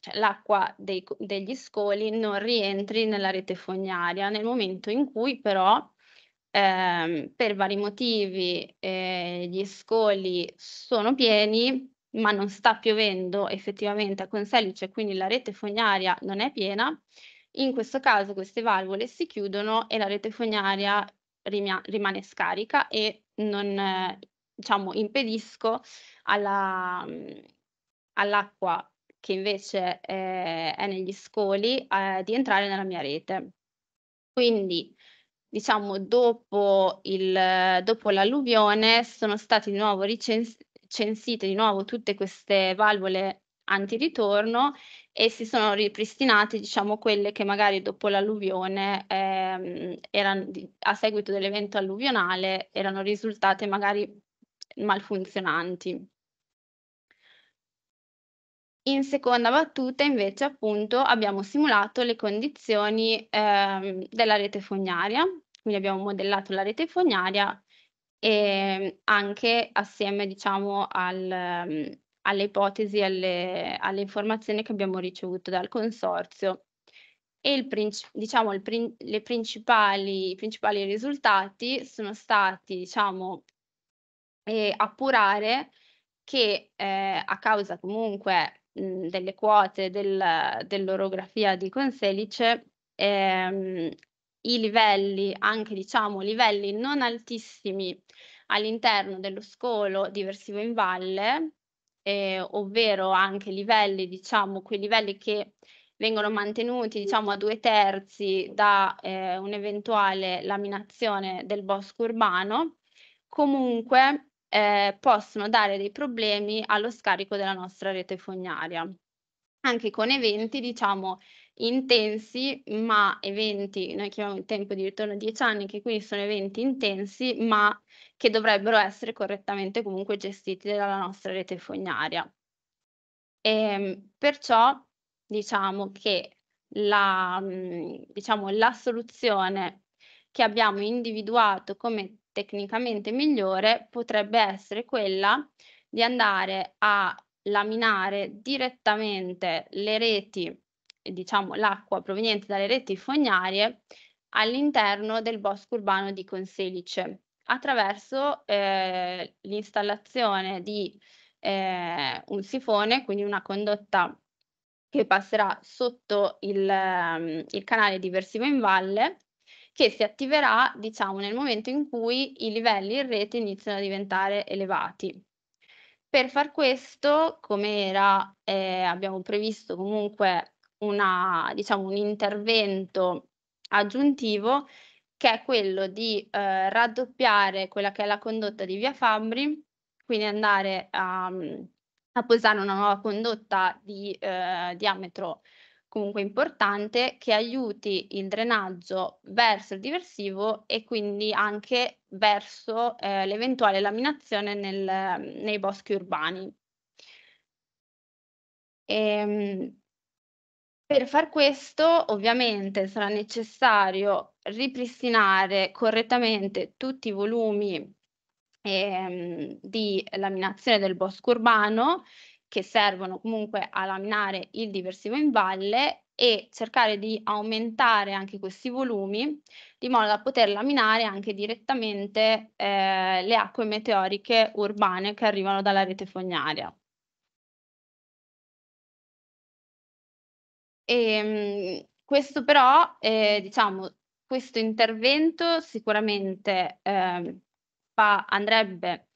cioè, l'acqua dei, degli scoli non rientri nella rete fognaria, nel momento in cui però eh, per vari motivi eh, gli scoli sono pieni, ma non sta piovendo effettivamente a Conselice, quindi la rete fognaria non è piena, in questo caso queste valvole si chiudono e la rete fognaria rimia- rimane scarica e non, eh, diciamo, impedisco alla, mm, all'acqua che invece eh, è negli scoli, eh, di entrare nella mia rete. Quindi, diciamo, dopo, il, dopo l'alluvione sono state di nuovo ricensite censite di nuovo tutte queste valvole antiritorno e si sono ripristinate diciamo quelle che magari dopo l'alluvione ehm, erano, a seguito dell'evento alluvionale erano risultate magari malfunzionanti. In seconda battuta invece appunto abbiamo simulato le condizioni ehm, della rete fognaria, quindi abbiamo modellato la rete fognaria e ehm, anche assieme diciamo al, ehm, alle ipotesi, alle, alle informazioni che abbiamo ricevuto dal consorzio e il princi- diciamo il prin- le principali, i principali risultati sono stati diciamo eh, appurare che eh, a causa comunque delle quote del, dell'orografia di Conselice, ehm, i livelli, anche diciamo livelli non altissimi all'interno dello scolo diversivo in valle, eh, ovvero anche livelli, diciamo, quei livelli che vengono mantenuti diciamo, a due terzi da eh, un'eventuale laminazione del bosco urbano, comunque eh, possono dare dei problemi allo scarico della nostra rete fognaria. Anche con eventi, diciamo, intensi, ma eventi, noi chiamiamo il tempo di ritorno 10 anni, che quindi sono eventi intensi, ma che dovrebbero essere correttamente comunque gestiti dalla nostra rete fognaria. E, ehm, perciò diciamo che la, mm, diciamo, la soluzione che abbiamo individuato come tecnicamente migliore potrebbe essere quella di andare a laminare direttamente le reti, diciamo l'acqua proveniente dalle reti fognarie all'interno del bosco urbano di Conselice attraverso eh, l'installazione di eh, un sifone, quindi una condotta che passerà sotto il, ehm, il canale di versivo in valle che si attiverà, diciamo, nel momento in cui i livelli in rete iniziano a diventare elevati. Per far questo, come era, eh, abbiamo previsto comunque una, diciamo, un intervento aggiuntivo che è quello di eh, raddoppiare quella che è la condotta di via Fabri, quindi andare a, a posare una nuova condotta di eh, diametro comunque importante che aiuti il drenaggio verso il diversivo e quindi anche verso eh, l'eventuale laminazione nel, nei boschi urbani. E, ehm, per far questo ovviamente sarà necessario ripristinare correttamente tutti i volumi eh, di laminazione del bosco urbano che servono comunque a laminare il diversivo in valle e cercare di aumentare anche questi volumi di modo da poter laminare anche direttamente eh, le acque meteoriche urbane che arrivano dalla rete fognaria. E, ehm, questo però, eh, diciamo, questo intervento sicuramente eh, fa, andrebbe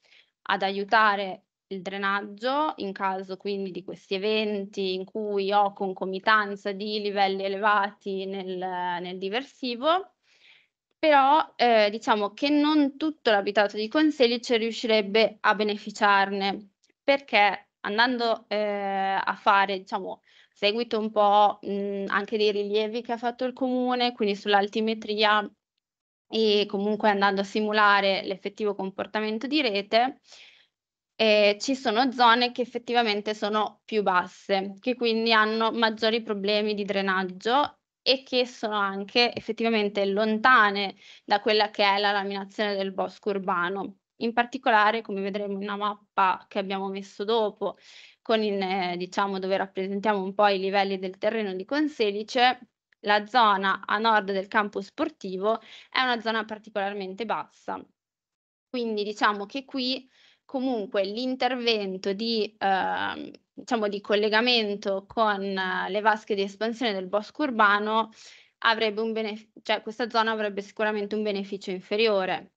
ad aiutare il drenaggio in caso quindi di questi eventi in cui ho concomitanza di livelli elevati nel, nel diversivo, però eh, diciamo che non tutto l'abitato di Conselice riuscirebbe a beneficiarne perché andando eh, a fare diciamo seguito un po' mh, anche dei rilievi che ha fatto il comune, quindi sull'altimetria e comunque andando a simulare l'effettivo comportamento di rete, eh, ci sono zone che effettivamente sono più basse, che quindi hanno maggiori problemi di drenaggio e che sono anche effettivamente lontane da quella che è la laminazione del bosco urbano. In particolare, come vedremo in una mappa che abbiamo messo dopo, con il, eh, diciamo, dove rappresentiamo un po' i livelli del terreno di Conselice, la zona a nord del campo sportivo è una zona particolarmente bassa. Quindi diciamo che qui comunque l'intervento di, eh, diciamo di collegamento con eh, le vasche di espansione del bosco urbano avrebbe un beneficio, cioè questa zona avrebbe sicuramente un beneficio inferiore.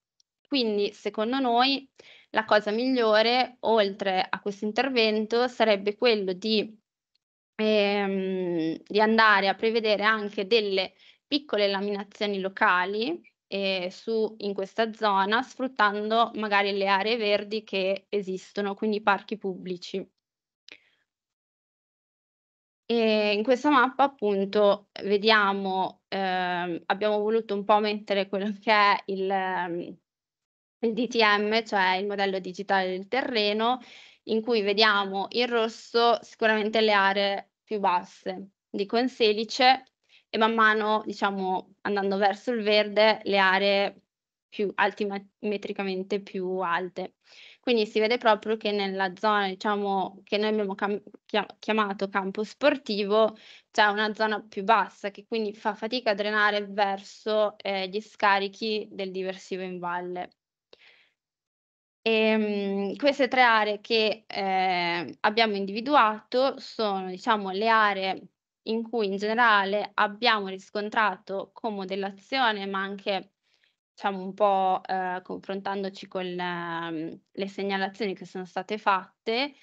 Quindi, secondo noi, la cosa migliore, oltre a questo intervento, sarebbe quello di, ehm, di andare a prevedere anche delle piccole laminazioni locali eh, su, in questa zona sfruttando magari le aree verdi che esistono, quindi i parchi pubblici. E in questa mappa appunto vediamo, eh, abbiamo voluto un po' mettere quello che è il, ehm, il DTM, cioè il modello digitale del terreno, in cui vediamo in rosso sicuramente le aree più basse di Conselice e man mano, diciamo, andando verso il verde, le aree più altimetricamente più alte. Quindi si vede proprio che nella zona, diciamo, che noi abbiamo cam- chiamato campo sportivo, c'è una zona più bassa che quindi fa fatica a drenare verso eh, gli scarichi del diversivo in valle. E, ehm, queste tre aree che eh, abbiamo individuato sono, diciamo, le aree in cui in generale abbiamo riscontrato con modellazione, ma anche diciamo un po' eh, confrontandoci con eh, le segnalazioni che sono state fatte,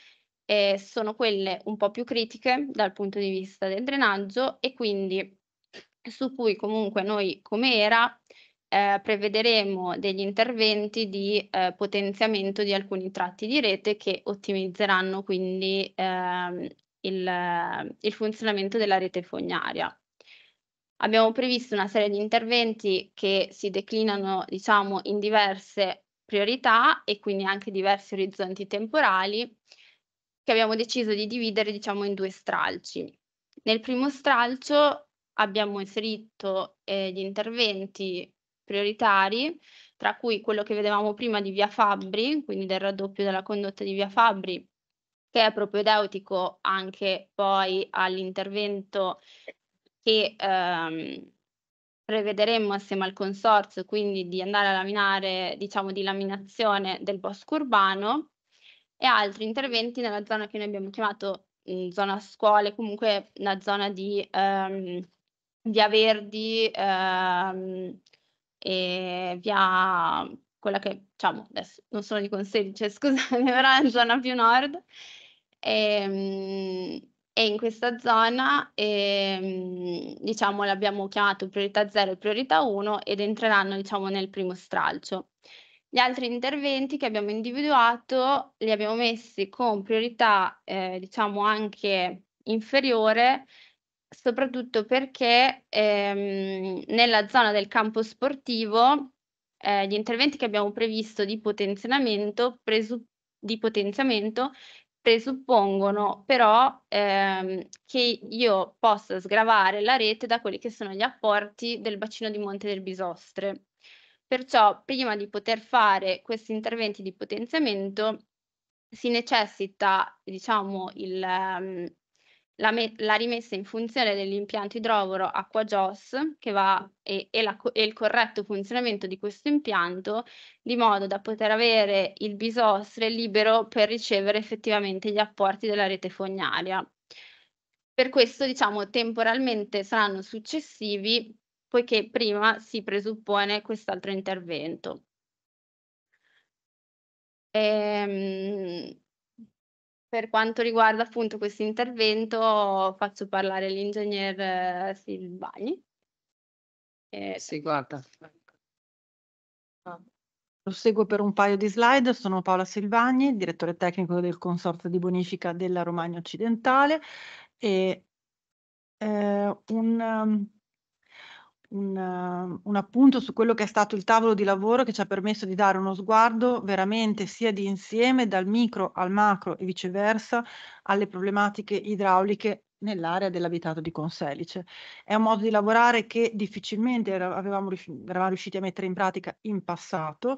eh, sono quelle un po' più critiche dal punto di vista del drenaggio e quindi su cui comunque noi come era eh, prevederemo degli interventi di eh, potenziamento di alcuni tratti di rete che ottimizzeranno quindi eh, il, il funzionamento della rete fognaria. Abbiamo previsto una serie di interventi che si declinano diciamo, in diverse priorità e quindi anche diversi orizzonti temporali che abbiamo deciso di dividere diciamo, in due stralci. Nel primo stralcio abbiamo inserito eh, gli interventi prioritari, tra cui quello che vedevamo prima di Via Fabbri, quindi del raddoppio della condotta di Via Fabbri che è propedeutico anche poi all'intervento che ehm, prevederemo assieme al consorzio, quindi di andare a laminare, diciamo, di laminazione del bosco urbano e altri interventi nella zona che noi abbiamo chiamato mh, zona scuole, comunque una zona di ehm, via Verdi ehm, e via quella che diciamo adesso non sono di Conselice, cioè, scusate, però è la zona più nord e, ehm, e in questa zona ehm, diciamo l'abbiamo chiamato priorità 0 e priorità 1 ed entreranno diciamo nel primo stralcio. Gli altri interventi che abbiamo individuato li abbiamo messi con priorità eh, diciamo anche inferiore soprattutto perché ehm, nella zona del campo sportivo eh, gli interventi che abbiamo previsto di potenziamento, presu- di potenziamento presuppongono però ehm, che io possa sgravare la rete da quelli che sono gli apporti del bacino di Monte del Bisostre. Perciò prima di poter fare questi interventi di potenziamento si necessita diciamo, il, ehm, la, me- la, rimessa in funzione dell'impianto idrovoro acqua JOS che va, e, e, la, e, il corretto funzionamento di questo impianto di modo da poter avere il bisostre libero per ricevere effettivamente gli apporti della rete fognaria. Per questo, diciamo, temporalmente saranno successivi poiché prima si presuppone quest'altro intervento. Ehm, per quanto riguarda appunto questo intervento faccio parlare l'ingegner Silvani. Eh, sì, guarda. Lo seguo per un paio di slide, sono Paola Silvagni, direttore tecnico del Consorzio di Bonifica della Romagna Occidentale e eh, un, um, un, un, appunto su quello che è stato il tavolo di lavoro che ci ha permesso di dare uno sguardo veramente sia di insieme, dal micro al macro e viceversa, alle problematiche idrauliche nell'area dell'abitato di Conselice. È un modo di lavorare che difficilmente era, avevamo, eravamo riusciti a mettere in pratica in passato,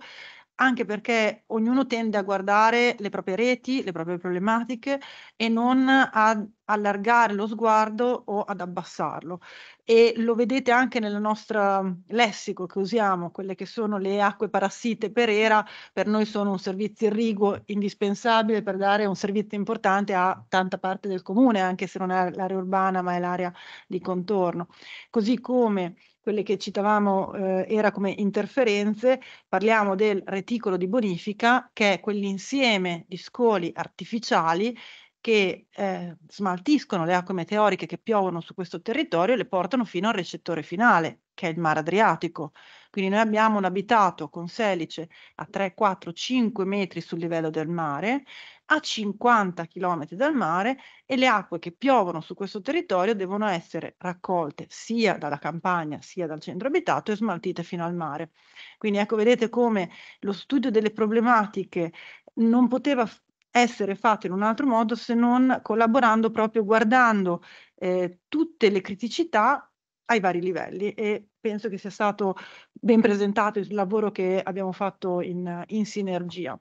anche perché ognuno tende a guardare le proprie reti, le proprie problematiche e non ad allargare lo sguardo o ad abbassarlo. E lo vedete anche nel nostro mm, lessico che usiamo, quelle che sono le acque parassite per era, per noi sono un servizio irriguo indispensabile per dare un servizio importante a tanta parte del comune, anche se non è l'area urbana ma è l'area di contorno. Così come quelle che citavamo eh, era come interferenze, parliamo del reticolo di bonifica che è quell'insieme di scoli artificiali che eh, smaltiscono le acque meteoriche che piovono su questo territorio e le portano fino al recettore finale, che è il mare Adriatico. Quindi noi abbiamo un abitato con selice a 3, 4, 5 metri sul livello del mare, a 50 km dal mare e le acque che piovono su questo territorio devono essere raccolte sia dalla campagna sia dal centro abitato e smaltite fino al mare. Quindi ecco, vedete come lo studio delle problematiche non poteva essere fatto in un altro modo se non collaborando proprio guardando eh, tutte le criticità ai vari livelli e penso che sia stato ben presentato il lavoro che abbiamo fatto in, in sinergia.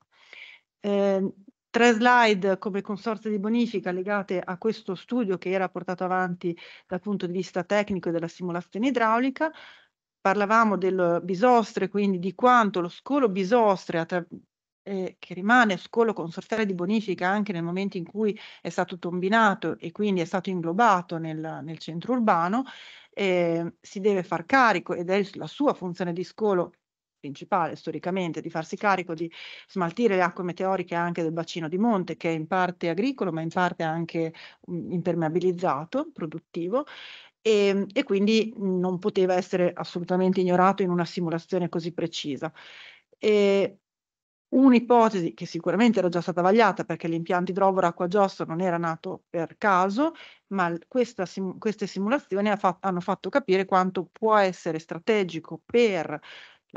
Eh, tre slide come consorzio di bonifica legate a questo studio che era portato avanti dal punto di vista tecnico e della simulazione idraulica. Parlavamo del bisostre, quindi di quanto lo scolo bisostre, eh, che rimane scolo consorziale di bonifica anche nel momento in cui è stato tombinato e quindi è stato inglobato nel, nel centro urbano, eh, si deve far carico ed è la sua funzione di scolo principale storicamente di farsi carico di smaltire le acque meteoriche anche del bacino di monte che è in parte agricolo ma in parte anche mh, mhmm, impermeabilizzato, produttivo e, ehm, e quindi non poteva essere assolutamente ignorato in una simulazione così precisa. E, ehm, Un'ipotesi che sicuramente era già stata vagliata perché l'impianto idrovoro acquagiosso non era nato per caso, ma questa, sim, queste simulazioni ha fa, hanno fatto capire quanto può essere strategico per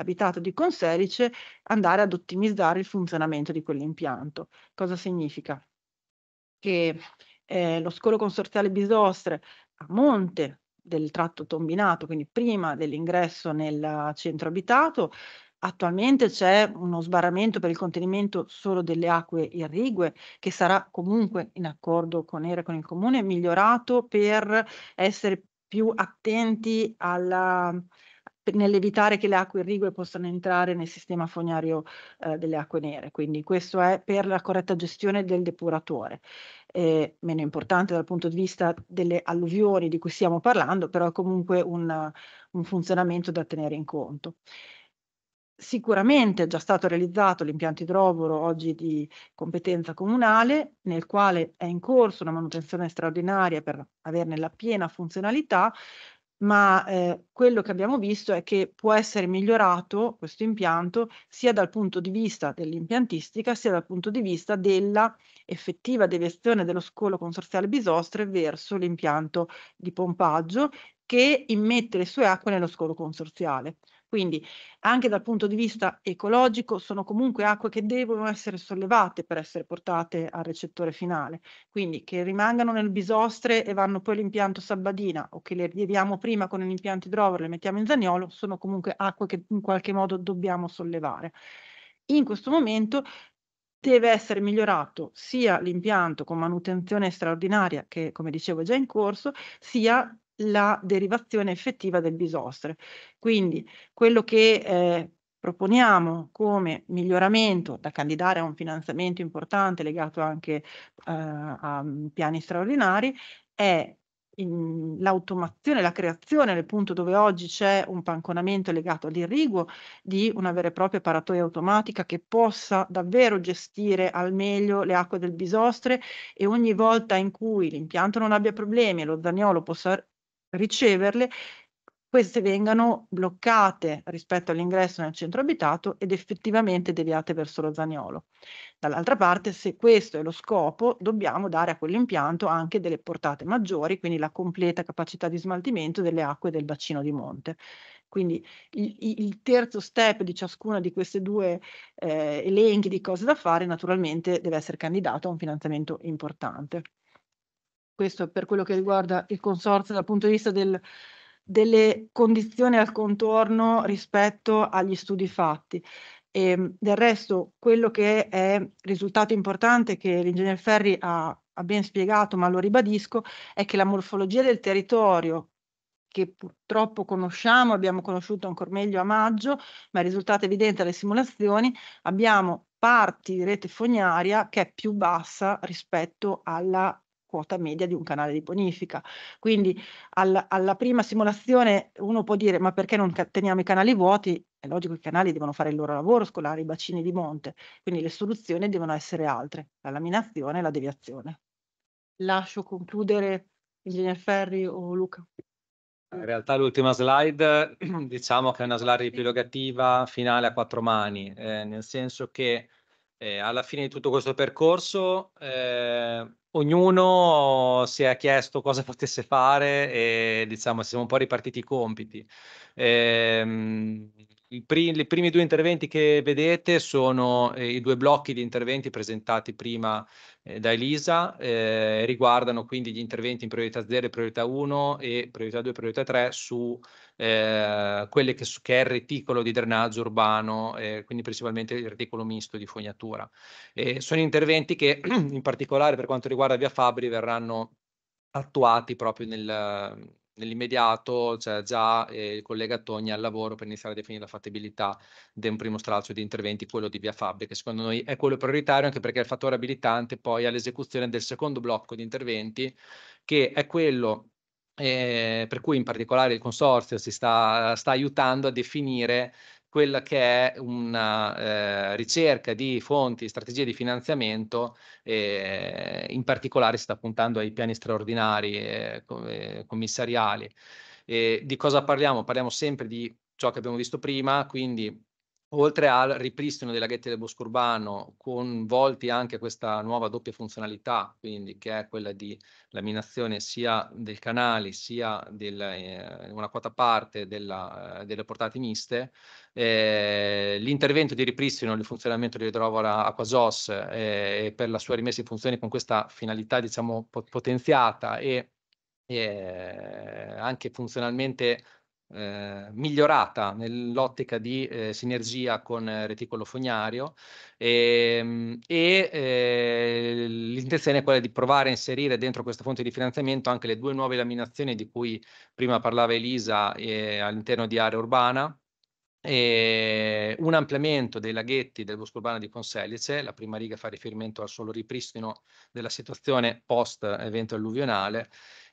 l'abitato di Conserice, andare ad ottimizzare il funzionamento di quell'impianto. Cosa significa? Che eh, lo scolo consorziale Bisostre a monte del tratto tombinato, quindi prima dell'ingresso nel eh, centro abitato, Attualmente c'è uno sbarramento per il contenimento solo delle acque irrigue che sarà comunque in accordo con ERA e con il comune migliorato per essere più attenti alla nell'evitare che le acque irrigue possano entrare nel sistema fognario eh, delle acque nere. Quindi questo è per la corretta gestione del depuratore. Eh, meno importante dal punto di vista delle alluvioni di cui stiamo parlando, però è comunque un, un funzionamento da tenere in conto sicuramente è già stato realizzato l'impianto idrovoro oggi di competenza comunale, nel quale è in corso una manutenzione straordinaria per averne la piena funzionalità, ma eh, quello che abbiamo visto è che può essere migliorato questo impianto sia dal punto di vista dell'impiantistica sia dal punto di vista della effettiva deviazione dello scolo consorziale bisostre verso l'impianto di pompaggio che immette le sue acque nello scolo consorziale. Quindi anche dal punto di vista ecologico sono comunque acque che devono essere sollevate per essere portate al recettore finale, quindi che rimangano nel bisostre e vanno poi all'impianto Sabbadina o che le rileviamo prima con un impianto idrovoro e le mettiamo in zagnolo, sono comunque acque che in qualche modo dobbiamo sollevare. In questo momento deve essere migliorato sia l'impianto con manutenzione straordinaria che come dicevo è già in corso, sia la derivazione effettiva del bisostre. Quindi quello che eh, proponiamo come miglioramento da candidare a un finanziamento importante legato anche eh, a mm, piani straordinari è l'automazione, la creazione nel punto dove oggi c'è un panconamento legato all'irriguo di una vera e propria paratoia automatica che possa davvero gestire al meglio le acque del bisostre e ogni volta in cui l'impianto non abbia problemi e lo zagnolo possa riceverle, queste vengano bloccate rispetto all'ingresso nel centro abitato ed effettivamente deviate verso lo zaniolo. Dall'altra parte, se questo è lo scopo, dobbiamo dare a quell'impianto anche delle portate maggiori, quindi la completa capacità di smaltimento delle acque del bacino di monte. Quindi il, il terzo step di ciascuna di queste due eh, elenchi di cose da fare naturalmente deve essere candidato a un finanziamento importante questo per quello che riguarda il consorzio dal punto di vista del, delle condizioni al contorno rispetto agli studi fatti. E, ehm, del resto, quello che è risultato importante che l'ingegner Ferri ha, ha ben spiegato, ma lo ribadisco, è che la morfologia del territorio che purtroppo conosciamo, abbiamo conosciuto ancora meglio a maggio, ma è risultato evidente dalle simulazioni, abbiamo parti di rete fognaria che è più bassa rispetto alla quota media di un canale di bonifica. Quindi alla, alla prima simulazione uno può dire ma perché non teniamo i canali vuoti? È logico che i canali devono fare il loro lavoro, scolare i bacini di monte, quindi le soluzioni devono essere altre, la laminazione e la deviazione. Lascio concludere Ingegner Ferri o Luca. In realtà l'ultima slide diciamo che è una slide riepilogativa finale a quattro mani, eh, nel senso che eh, alla fine di tutto questo percorso eh, ognuno si è chiesto cosa potesse fare e diciamo siamo un po' ripartiti i compiti. Ehm, i, pri- I primi due interventi che vedete sono eh, i due blocchi di interventi presentati prima eh, da Elisa eh, riguardano quindi gli interventi in priorità 0 e priorità 1 e priorità 2 e priorità 3 su eh, quelle che, che, è il reticolo di drenaggio urbano, eh, quindi principalmente il reticolo misto di fognatura. sono interventi che in particolare per quanto riguarda Via Fabri verranno attuati proprio nel, nell'immediato c'è cioè già eh, il collega Togni al lavoro per iniziare a definire la fattibilità di un primo straccio di interventi, quello di via Fabbrica, che secondo noi è quello prioritario anche perché è il fattore abilitante poi all'esecuzione del secondo blocco di interventi, che è quello eh, per cui in particolare il consorzio si sta, sta aiutando a definire quella che è una eh, ricerca di fonti, strategie di finanziamento, eh, in particolare si sta puntando ai piani straordinari eh, eh commissariali. di cosa parliamo? Parliamo sempre di ciò che abbiamo visto prima, quindi oltre al ripristino dei laghetti del bosco urbano, coinvolti anche questa nuova doppia funzionalità, quindi che è quella di laminazione sia del canale sia di eh, una quota parte della, eh, delle portate miste, eh, l'intervento di ripristino del funzionamento dell'idrovola Aquasos eh, e per la sua rimessa in funzione con questa finalità diciamo, potenziata e eh, anche funzionalmente eh, migliorata nell'ottica di eh, sinergia con eh, reticolo fognario ehm, e, e eh, l'intenzione è quella di provare a inserire dentro questa fonte di finanziamento anche le due nuove laminazioni di cui prima parlava Elisa eh, all'interno di area urbana e eh, un ampliamento dei laghetti del bosco urbano di Conselice, la prima riga fa riferimento al solo ripristino della situazione post evento alluvionale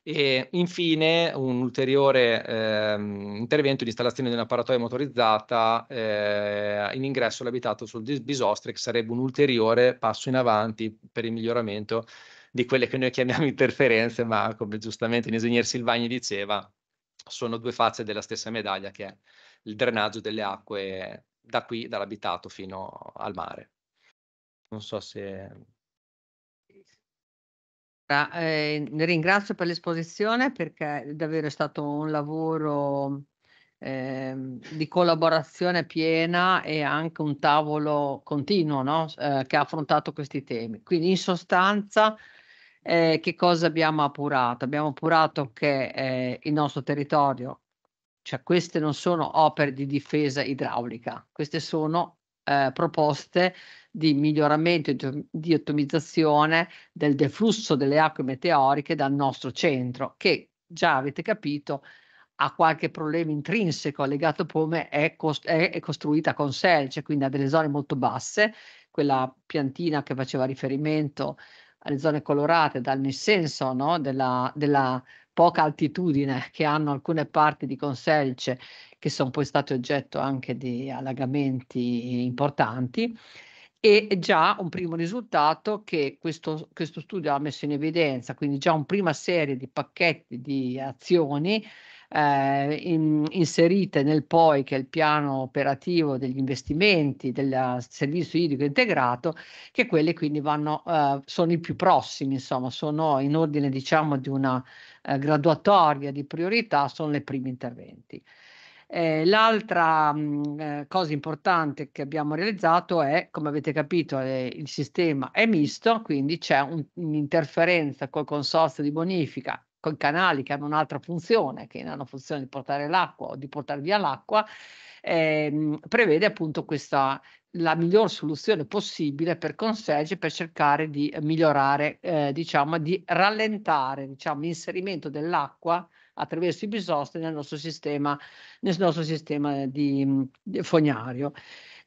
e infine un ulteriore ehm, intervento di installazione di una paratoia motorizzata eh, in ingresso all'abitato sul disbisostre, che sarebbe un ulteriore passo in avanti per il miglioramento di quelle che noi chiamiamo interferenze, ma come giustamente l'ingegner Silvagni diceva, sono due facce della stessa medaglia, che è il drenaggio delle acque da qui, dall'abitato fino al mare. Non so se eh, ringrazio per l'esposizione perché davvero è stato un lavoro eh, di collaborazione piena e anche un tavolo continuo no? eh, che ha affrontato questi temi. Quindi in sostanza eh, che cosa abbiamo appurato? Abbiamo appurato che eh, il nostro territorio, cioè queste non sono opere di difesa idraulica, queste sono eh, proposte di miglioramento e di ottimizzazione del deflusso delle acque meteoriche dal nostro centro, che già avete capito ha qualche problema intrinseco legato a come è, cos- è costruita con selce, quindi ha delle zone molto basse, quella piantina che faceva riferimento alle zone colorate dal nel senso no, della, della poca altitudine che hanno alcune parti di Conselce che sono poi state oggetto anche di allagamenti importanti e già un primo risultato che questo, questo studio ha messo in evidenza, quindi già una prima serie di pacchetti di azioni eh, in, inserite nel POI, che è il piano operativo degli investimenti del servizio idrico integrato, che quelle quindi vanno, eh, sono i più prossimi, insomma, sono in ordine diciamo di una eh, graduatoria di priorità, sono i primi interventi. Eh, l'altra mh, mm, eh, cosa importante che abbiamo realizzato è, come avete capito, eh, il sistema è misto, quindi c'è un, un'interferenza col consorzio di bonifica con i canali che hanno un'altra funzione, che hanno funzione di portare l'acqua o di portare via l'acqua, ehm, prevede appunto questa, la miglior soluzione possibile per Conserge per cercare di migliorare, eh, diciamo, di rallentare diciamo, l'inserimento dell'acqua attraverso i bisosti nel nostro sistema, nel nostro sistema di, di fognario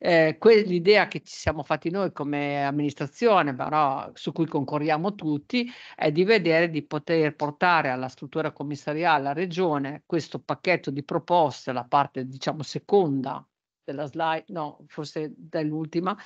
eh, que- l'idea che ci siamo fatti noi come amministrazione, però su cui concorriamo tutti, è di vedere di poter portare alla struttura commissariale, alla regione, questo pacchetto di proposte, la parte diciamo seconda della slide, no, forse dell'ultima,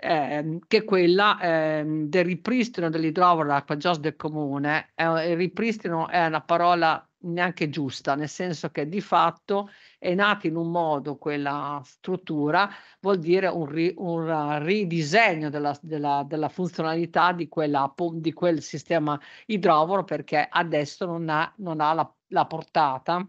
Ehm, che è quella ehm, del ripristino dell'idrovoro dell'acquaggios del comune. È, eh, il ripristino è una parola neanche giusta, nel senso che di fatto è nata in un modo quella struttura, vuol dire un, ri, un ridisegno della, della, della funzionalità di, quella, di, quel sistema idrovoro perché adesso non ha, non ha la, la portata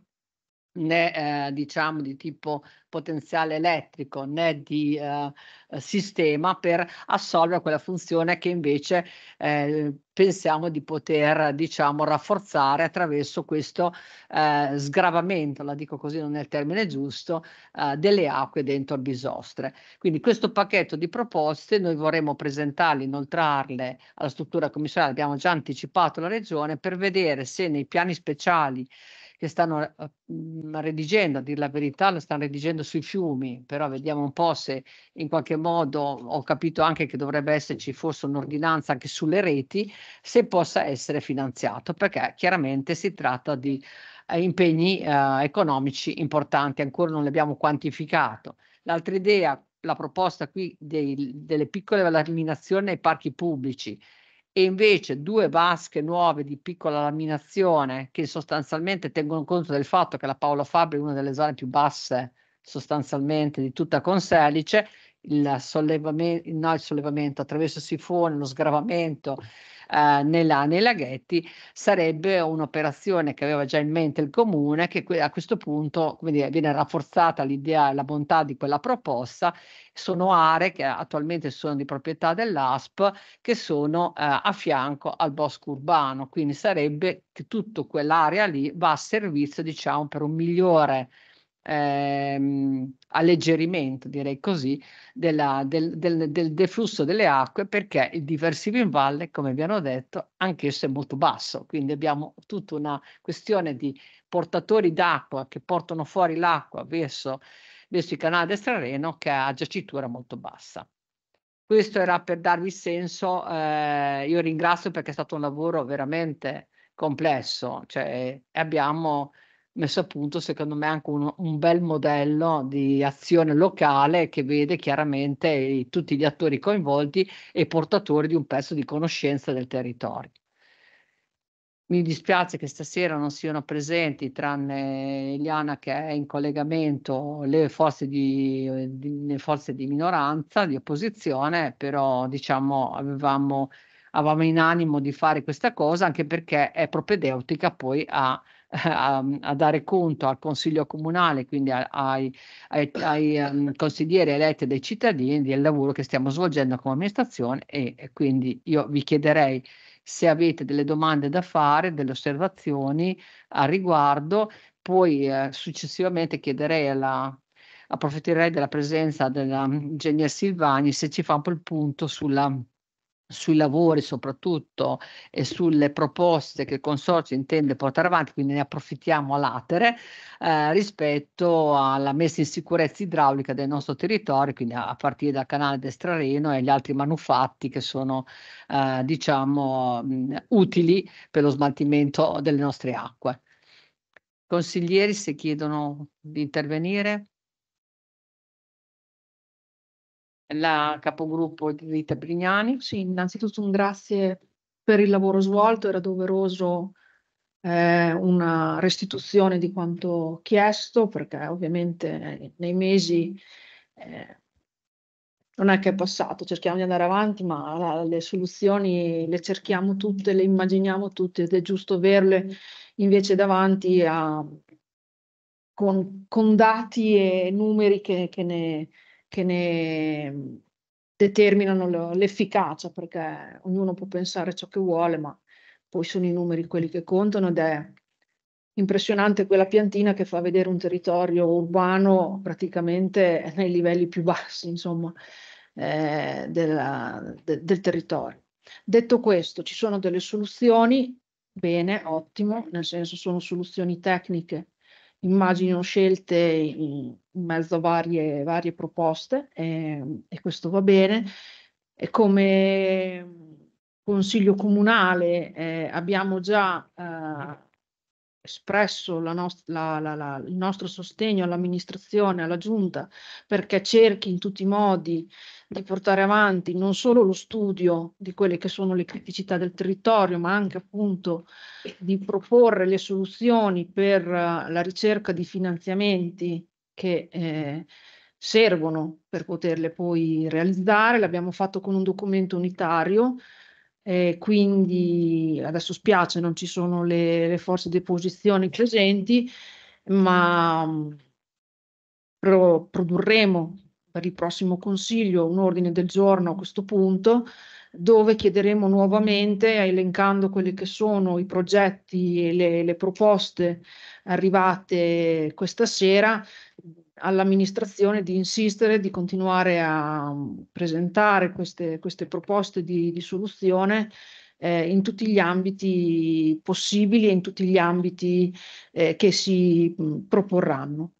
né eh, diciamo di tipo potenziale elettrico né di eh, sistema per assolvere quella funzione che invece eh, pensiamo di poter diciamo rafforzare attraverso questo eh, sgravamento, la dico così non è il termine giusto, eh, delle acque dentro il bisostre. Quindi questo pacchetto di proposte noi vorremmo presentarle, inoltrarle alla struttura commissariale, abbiamo già anticipato la regione per vedere se nei piani speciali che stanno eh, redigendo, a dire la verità, lo stanno redigendo sui fiumi, però vediamo un po' se in qualche modo ho capito anche che dovrebbe esserci forse un'ordinanza anche sulle reti, se possa essere finanziato, perché chiaramente si tratta di eh, impegni eh, economici importanti, ancora non li abbiamo quantificato. L'altra idea, la proposta qui dei, delle piccole laminazioni nei parchi pubblici, e invece due vasche nuove di piccola laminazione che sostanzialmente tengono conto del fatto che la Paolo Fabri è una delle zone più basse sostanzialmente di tutta Conselice il, sollevamento, no, il sollevamento attraverso sifone, lo sgravamento eh, nella, nei laghetti, sarebbe un'operazione che aveva già in mente il comune, che a questo punto dire, viene rafforzata l'idea e la bontà di quella proposta. Sono aree che attualmente sono di proprietà dell'ASP, che sono eh, a fianco al bosco urbano, quindi sarebbe che tutta quell'area lì va a servizio, diciamo, per un migliore ehm, alleggerimento, direi così, della, del, del, del, deflusso delle acque perché il diversivo in valle, come abbiamo detto, anch'esso è molto basso, quindi abbiamo tutta una questione di portatori d'acqua che portano fuori l'acqua verso, verso il canale destrareno che ha giacitura molto bassa. Questo era per darvi senso, eh, io ringrazio perché è stato un lavoro veramente complesso, cioè abbiamo messo a punto secondo me anche un, un bel modello di azione locale che vede chiaramente i, tutti gli attori coinvolti e portatori di un pezzo di conoscenza del territorio. Mi dispiace che stasera non siano presenti, tranne Eliana che è in collegamento, le forze di, di, le forze di minoranza, di opposizione, però diciamo avevamo, avevamo in animo di fare questa cosa anche perché è propedeutica poi a a, a dare conto al Consiglio Comunale, quindi ai, ai, ai um, consiglieri eletti dei cittadini del lavoro che stiamo svolgendo come amministrazione e, e quindi io vi chiederei se avete delle domande da fare, delle osservazioni a riguardo, poi eh, successivamente chiederei alla approfitterei della presenza dell'ingegner mm, Silvani se ci fa un po' il punto sulla sui lavori soprattutto e sulle proposte che il Consorzio intende portare avanti, quindi ne approfittiamo a latere, eh, rispetto alla messa in sicurezza idraulica del nostro territorio, quindi a, partire dal canale d'Estrareno e gli altri manufatti che sono eh, diciamo utili per lo smaltimento delle nostre acque. Consiglieri se chiedono di intervenire. la capogruppo Rita Brignani. Sì, innanzitutto un grazie per il lavoro svolto, era doveroso eh, una restituzione di quanto chiesto, perché ovviamente eh, nei mesi eh, non è che è passato, cerchiamo di andare avanti, ma la, le soluzioni le cerchiamo tutte, le immaginiamo tutte ed è giusto averle invece davanti a, con, con dati e numeri che, che ne che ne determinano l'efficacia, perché ognuno può pensare ciò che vuole, ma poi sono i numeri quelli che contano ed è impressionante quella piantina che fa vedere un territorio urbano praticamente nei livelli più bassi, insomma, eh, della, de, del territorio. Detto questo, ci sono delle soluzioni, bene, ottimo, nel senso sono soluzioni tecniche immagino scelte in, in mezzo a varie, varie proposte e, ehm, e questo va bene. E come consiglio comunale eh, abbiamo già eh, espresso la nost- la, la, il nostro sostegno all'amministrazione, alla giunta, perché cerchi in tutti i modi di portare avanti non solo lo studio di quelle che sono le criticità del territorio, ma anche appunto di proporre le soluzioni per eh, la ricerca di finanziamenti che eh, servono per poterle poi realizzare. L'abbiamo fatto con un documento unitario. Eh, quindi adesso spiace, non ci sono le, le forze di posizione presenti, ma mm, pro, produrremo per il prossimo Consiglio un ordine del giorno a questo punto dove chiederemo nuovamente, elencando quelli che sono i progetti e le, le proposte arrivate questa sera, all'amministrazione di insistere, di continuare a presentare queste, queste proposte di, di soluzione eh, in tutti gli ambiti possibili e in tutti gli ambiti eh, che si mh, proporranno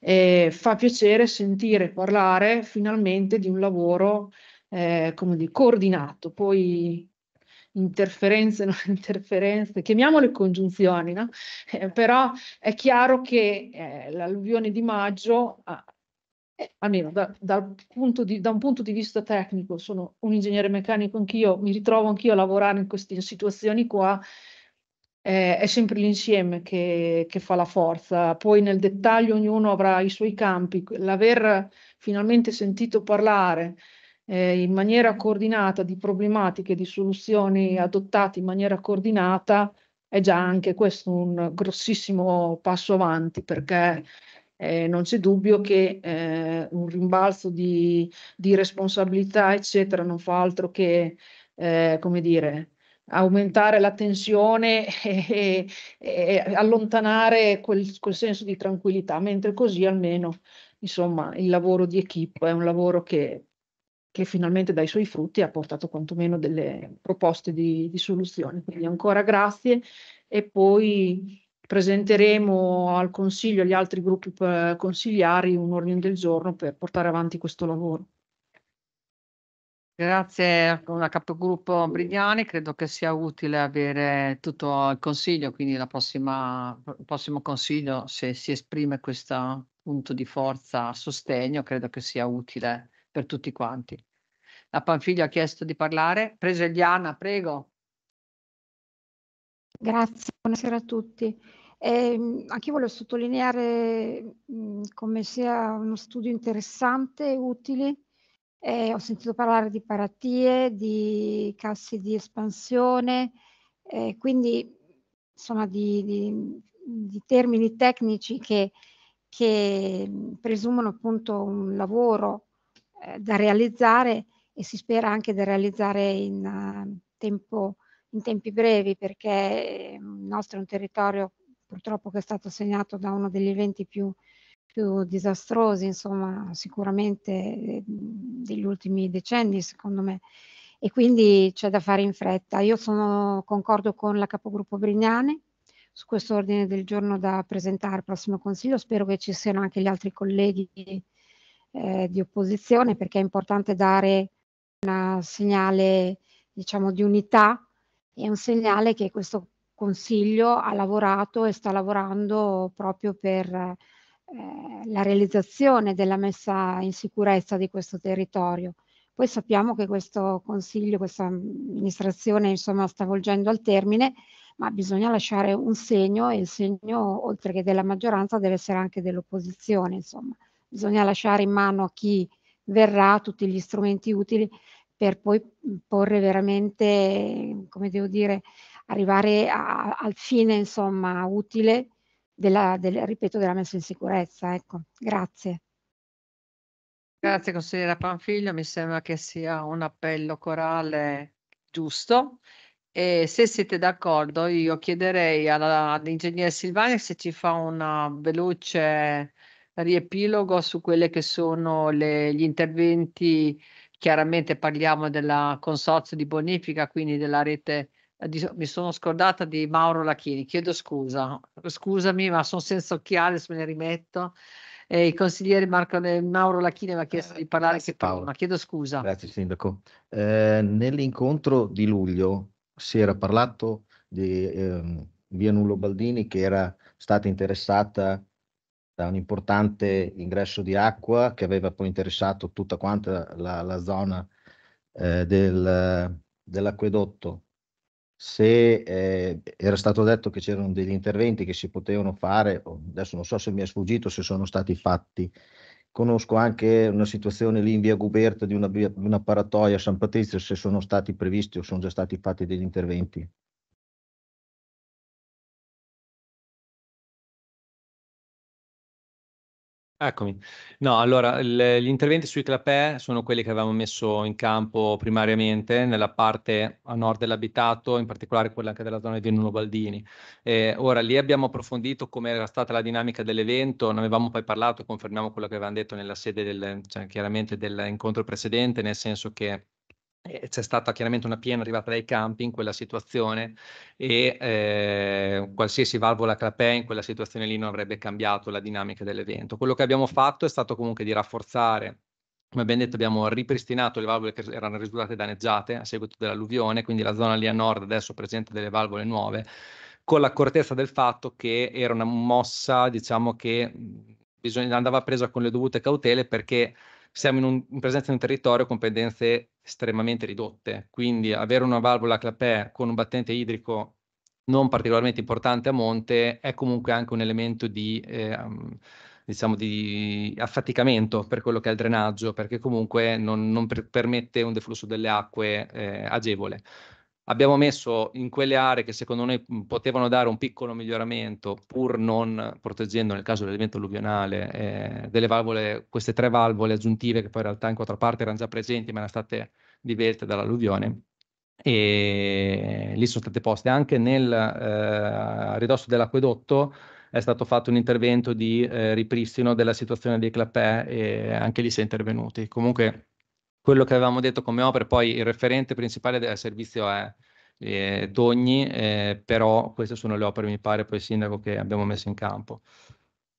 eh, fa piacere sentire parlare finalmente di un lavoro eh, come dire, coordinato, poi interferenze, non interferenze, chiamiamole congiunzioni, no? eh, però è chiaro che eh, l'alluvione di maggio, ah, eh, almeno da, da, di, da, un punto di vista tecnico, sono un ingegnere meccanico anch'io, mi ritrovo anch'io a lavorare in queste situazioni qua è, è sempre l'insieme che, che, fa la forza. Poi nel dettaglio ognuno avrà i suoi campi. L'aver finalmente sentito parlare eh, in maniera coordinata di problematiche, di soluzioni adottate in maniera coordinata, è già anche questo un grossissimo passo avanti perché eh, non c'è dubbio che eh, un rimbalzo di, di, responsabilità, eccetera, non fa altro che, eh, come dire, aumentare la tensione e, e allontanare quel, quel, senso di tranquillità, mentre così almeno insomma, il lavoro di equip è un lavoro che, che finalmente i suoi frutti e ha portato quantomeno delle proposte di, di soluzioni. Quindi ancora grazie e poi presenteremo al Consiglio e agli altri gruppi eh, consigliari un ordine del giorno per portare avanti questo lavoro. Grazie a capogruppo Brignani, credo che sia utile avere tutto il consiglio, quindi la prossima, il prossimo consiglio, se si esprime questo punto di forza a sostegno, credo che sia utile per tutti quanti. La Panfiglia ha chiesto di parlare. Preseliana, prego. Grazie, buonasera a tutti. Eh, anche io voglio sottolineare mh, come sia uno studio interessante e utile eh, ho sentito parlare di paratie, di cassi di espansione, eh, quindi insomma di, di, di termini tecnici che, che, presumono appunto un lavoro eh, da realizzare e si spera anche da realizzare in, uh, tempo, in tempi brevi perché eh, il nostro è un territorio purtroppo che è stato segnato da uno degli eventi più più disastrosi, insomma, sicuramente mhmm, degli ultimi decenni, secondo me. E quindi c'è da fare in fretta. Io sono, concordo con la capogruppo Brignane su questo ordine del giorno da presentare al prossimo Consiglio. Spero che ci siano anche gli altri colleghi eh, di opposizione perché è importante dare un segnale diciamo, di unità e un segnale che questo Consiglio ha lavorato e sta lavorando proprio per eh, la realizzazione della messa in sicurezza di questo territorio. Poi sappiamo che questo consiglio, questa amministrazione insomma sta volgendo al termine, ma bisogna lasciare un segno e il segno oltre che della maggioranza deve essere anche dell'opposizione, insomma. Bisogna lasciare in mano a chi verrà tutti gli strumenti utili per poi porre veramente, come devo dire, arrivare a, al fine insomma utile della, del, ripeto, della messa in sicurezza. Ecco, grazie. Grazie consigliera Panfiglio, mi sembra che sia un appello corale giusto e se siete d'accordo io chiederei all'ingegnere Silvani se ci fa un veloce riepilogo su quelli che sono le, gli interventi, chiaramente parliamo del consorzio di bonifica, quindi della rete eh, mi sono scordata di Mauro Lachini, chiedo scusa, scusami ma sono senza occhiali, se me ne rimetto. Eh, il consigliere Marco, Mauro Lachini mi ha chiesto di eh, parlare Grazie, anche Paolo. ma chiedo scusa. Grazie Sindaco. Eh, nell'incontro di luglio si era parlato di ehm, via Nullo Baldini che era stata interessata da un importante ingresso di acqua che aveva poi interessato tutta quanta la, la zona eh, del, dell'acquedotto se eh, era stato detto che c'erano degli interventi che si potevano fare, adesso non so se mi è sfuggito, se sono stati fatti. Conosco anche una situazione lì in via Guberta di una, una paratoia a San Patrizio, se sono stati previsti o sono già stati fatti degli interventi. Eccomi. No, allora l- gli interventi sui clapè sono quelli che avevamo messo in campo primariamente nella parte a nord dell'abitato, in particolare quella anche della zona di Nuno Baldini. E ora lì abbiamo approfondito come era stata la dinamica dell'evento, non avevamo poi parlato, confermiamo quello che avevamo detto nella sede del, cioè, chiaramente dell'incontro precedente, nel senso che eh, c'è stata chiaramente una piena arrivata dai campi in quella situazione e eh, qualsiasi valvola clapè in quella situazione lì non avrebbe cambiato la dinamica dell'evento. Quello che abbiamo fatto è stato comunque di rafforzare come ben detto abbiamo ripristinato le valvole che erano risultate danneggiate a seguito dell'alluvione, quindi la zona lì a nord adesso presenta delle valvole nuove, con l'accortezza del fatto che era una mossa, diciamo che bisogna, andava presa con le dovute cautele perché siamo in un, in presenza di un territorio con pendenze estremamente ridotte, quindi avere una valvola clapè con un battente idrico non particolarmente importante a monte è comunque anche un elemento di, eh, diciamo di affaticamento per quello che è il drenaggio, perché comunque non, non per- permette un deflusso delle acque eh, agevole abbiamo messo in quelle aree che secondo noi potevano dare un piccolo miglioramento, pur non proteggendo nel caso dell'evento alluvionale, eh, delle valvole, queste tre valvole aggiuntive che poi in realtà in controparte erano già presenti ma erano state divelte dall'alluvione. E lì sono state poste anche nel eh, ridosso dell'acquedotto è stato fatto un intervento di eh, ripristino della situazione dei clapè e anche lì si è intervenuti. Comunque quello che avevamo detto come opere, poi il referente principale del servizio è eh, Togni, eh, però queste sono le opere, mi pare, poi il sindaco che abbiamo messo in campo.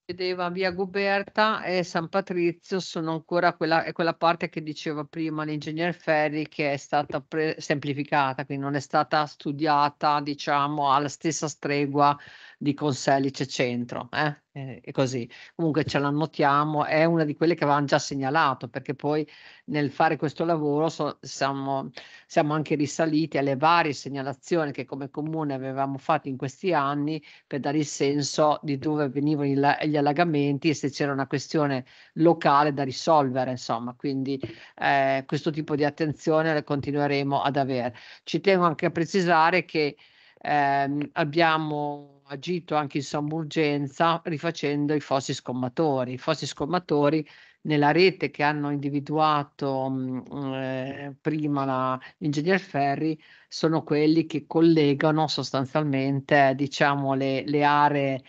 Vedeva via Guberta e San Patrizio sono ancora quella, quella parte che diceva prima l'ingegner Ferri che è stata pre- semplificata, quindi non è stata studiata diciamo alla stessa stregua di Conselice Centro, eh? e, eh, così. Comunque ce la notiamo, è una di quelle che avevamo già segnalato, perché poi nel fare questo lavoro so, siamo, siamo anche risaliti alle varie segnalazioni che come comune avevamo fatto in questi anni per dare il senso di dove venivano gli allagamenti e se c'era una questione locale da risolvere, insomma. Quindi eh, questo tipo di attenzione le continueremo ad avere. Ci tengo anche a precisare che eh, abbiamo agito anche in sommergenza rifacendo i fossi scommatori. I fossi scommatori nella rete che hanno individuato mh, mm, eh, prima la, l'ingegner Ferri sono quelli che collegano sostanzialmente diciamo, le, le aree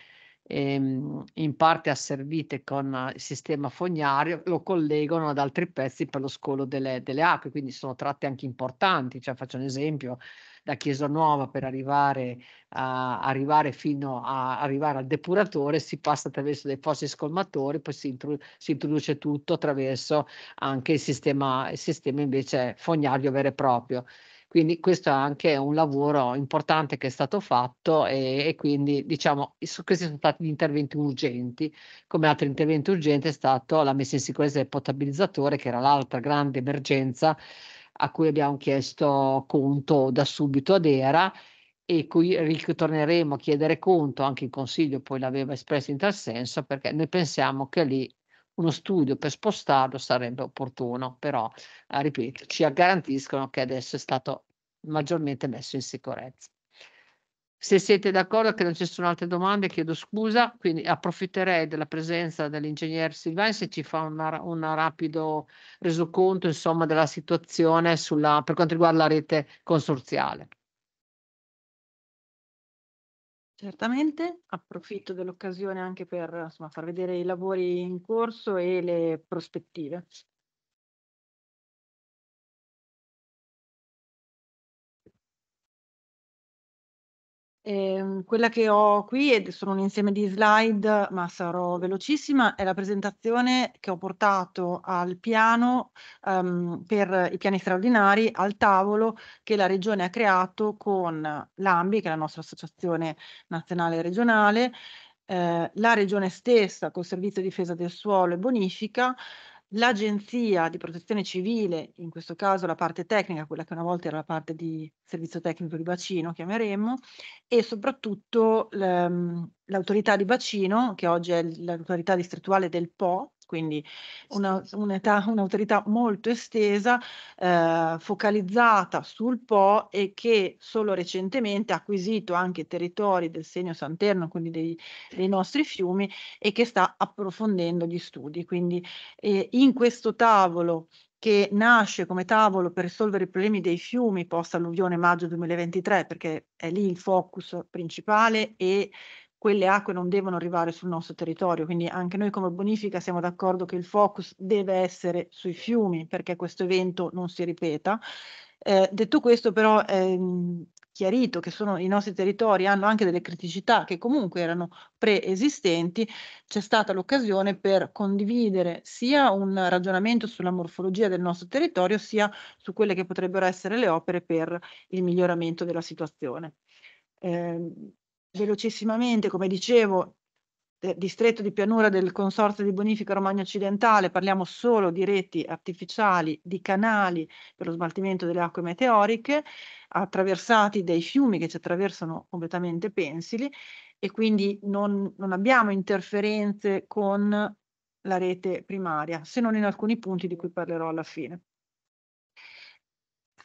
ehm, in parte asservite con il sistema fognario, lo collegano ad altri pezzi per lo scolo delle, delle acque, quindi sono tratte anche importanti. Cioè, faccio un esempio, da Chiesa Nuova per arrivare, a, arrivare fino a, arrivare al depuratore, si passa attraverso dei fossi scolmatori, poi si, intru- si introduce tutto attraverso anche il sistema, il sistema invece fognario vero e proprio. Quindi questo è anche un lavoro importante che è stato fatto e, e quindi diciamo questi sono stati gli interventi urgenti, come altro intervento urgente è stato la messa in sicurezza del potabilizzatore che era l'altra grande emergenza a cui abbiamo chiesto conto da subito ad ERA e cui ritorneremo a chiedere conto, anche il Consiglio poi l'aveva espresso in tal senso, perché noi pensiamo che lì uno studio per spostarlo sarebbe opportuno, però, eh, ripeto, ci garantiscono che adesso è stato maggiormente messo in sicurezza. Se siete d'accordo che non ci sono altre domande, chiedo scusa, quindi approfitterei della presenza dell'ingegner Silvain se ci fa un rapido resoconto insomma, della situazione sulla, per quanto riguarda la rete consorziale. Certamente, approfitto dell'occasione anche per insomma, far vedere i lavori in corso e le prospettive. Ehm, quella che ho qui, ed sono un insieme di slide, ma sarò velocissima, è la presentazione che ho portato al piano ehm, per i piani straordinari, al tavolo che la Regione ha creato con l'AMBI, che è la nostra associazione nazionale e regionale, eh, la Regione stessa col Servizio di Difesa del Suolo e Bonifica, l'Agenzia di Protezione Civile, in questo caso la parte tecnica, quella che una volta era la parte di servizio tecnico di bacino, chiameremmo, e soprattutto ehm, l'autorità di bacino, che oggi è l'autorità distrettuale del Po, quindi una, un'età, un'autorità molto estesa, eh, focalizzata sul Po e che solo recentemente ha acquisito anche territori del segno santerno, quindi dei, dei nostri fiumi, e che sta approfondendo gli studi. Quindi eh, in questo tavolo che nasce come tavolo per risolvere i problemi dei fiumi post alluvione maggio 2023, perché è lì il focus principale e quelle acque non devono arrivare sul nostro territorio, quindi anche noi come bonifica siamo d'accordo che il focus deve essere sui fiumi perché questo evento non si ripeta. Eh, detto questo però è ehm, chiarito che sono, i nostri territori hanno anche delle criticità che comunque erano preesistenti, c'è stata l'occasione per condividere sia un ragionamento sulla morfologia del nostro territorio sia su quelle che potrebbero essere le opere per il miglioramento della situazione. Eh, velocissimamente, come dicevo, distretto di pianura del Consorzio di Bonifica Romagna Occidentale, parliamo solo di reti artificiali, di canali per lo smaltimento delle acque meteoriche, attraversati dai fiumi che ci attraversano completamente pensili e quindi non, non abbiamo interferenze con la rete primaria, se non in alcuni punti di cui parlerò alla fine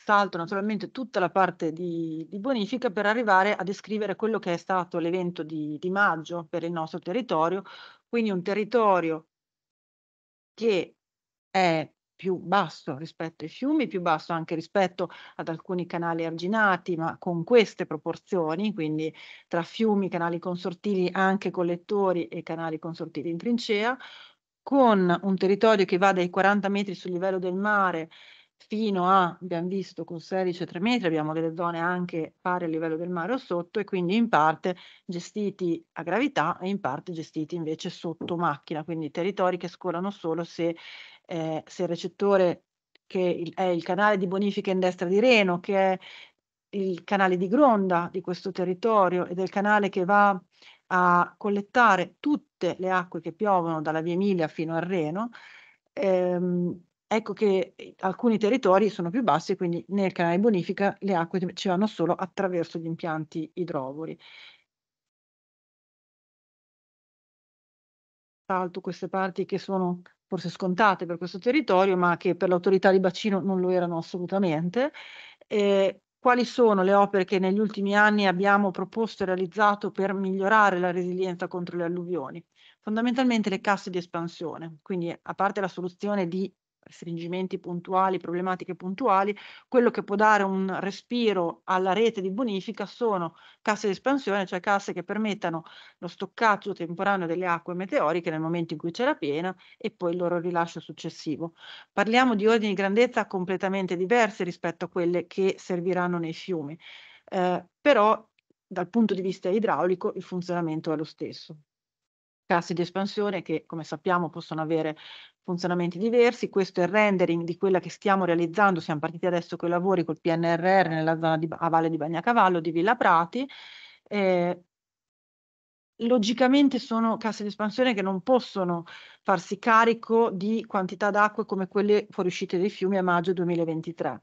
salto naturalmente tutta la parte di, di, bonifica per arrivare a descrivere quello che è stato l'evento di, di maggio per il nostro territorio, quindi un territorio che è più basso rispetto ai fiumi, più basso anche rispetto ad alcuni canali arginati, ma con queste proporzioni, quindi tra fiumi, canali consortili anche collettori e canali consortili in trincea, con un territorio che va dai 40 metri sul livello del mare fino a, abbiamo visto, con 16-3 metri, abbiamo delle zone anche pari al livello del mare o sotto e quindi in parte gestiti a gravità e in parte gestiti invece sotto macchina, quindi territori che scolano solo se, eh, se il recettore che il, è il canale di bonifica in destra di Reno, che è il canale di Gronda di questo territorio ed è il canale che va a collettare tutte le acque che piovono dalla Via Emilia fino al Reno, ehm, ecco che ehm, alcuni territori sono più bassi, quindi nel canale bonifica le acque ci vanno solo attraverso gli impianti idrovori. Salto queste parti che sono forse scontate per questo territorio, ma che per l'autorità di bacino non lo erano assolutamente. Eh, quali sono le opere che negli ultimi anni abbiamo proposto e realizzato per migliorare la resilienza contro le alluvioni? Fondamentalmente le casse di espansione, quindi a parte la soluzione di restringimenti puntuali, problematiche puntuali, quello che può dare un respiro alla rete di bonifica sono casse di espansione, cioè casse che permettano lo stoccaggio temporaneo delle acque meteoriche nel momento in cui c'è la piena e poi il loro rilascio successivo. Parliamo di ordini di grandezza completamente diversi rispetto a quelle che serviranno nei fiumi, eh, però dal punto di vista idraulico il funzionamento è lo stesso casse di espansione che, come sappiamo, possono avere funzionamenti diversi. Questo è il rendering di quella che stiamo realizzando. Siamo partiti adesso con i lavori col PNRR nella zona di, a Valle di Bagnacavallo di Villa Prati. Eh, logicamente sono casse di espansione che non possono farsi carico di quantità d'acqua come quelle fuoriuscite dai fiumi a maggio 2023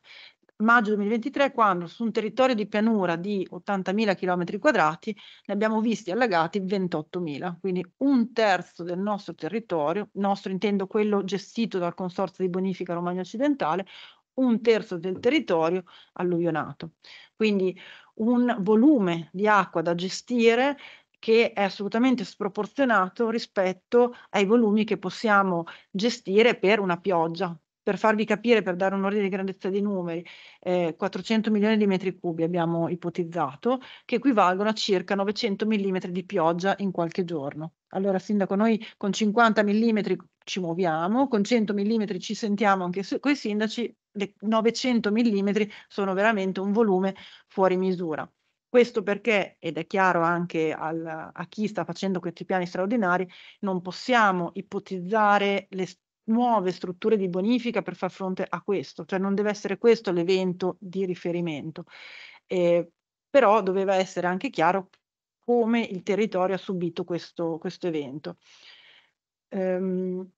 maggio 2023 quando su un territorio di pianura di 80.000 km quadrati ne abbiamo visti allagati 28.000, quindi un terzo del nostro territorio, nostro intendo quello gestito dal Consorzio di Bonifica Romagna Occidentale, un terzo del territorio alluvionato. Quindi un volume di acqua da gestire che è assolutamente sproporzionato rispetto ai volumi che possiamo gestire per una pioggia, per farvi capire, per dare un ordine di grandezza dei numeri, eh, 400 milioni di metri cubi abbiamo ipotizzato, che equivalgono a circa 900 mm di pioggia in qualche giorno. Allora, Sindaco, noi con 50 mm ci muoviamo, con 100 mm ci sentiamo anche se, con i sindaci, le 900 mm sono veramente un volume fuori misura. Questo perché, ed è chiaro anche al, a chi sta facendo questi piani straordinari, non possiamo ipotizzare le, nuove strutture di bonifica per far fronte a questo, cioè non deve essere questo l'evento di riferimento. Eh, però doveva essere anche chiaro come il territorio ha subito questo, questo evento. Ehm,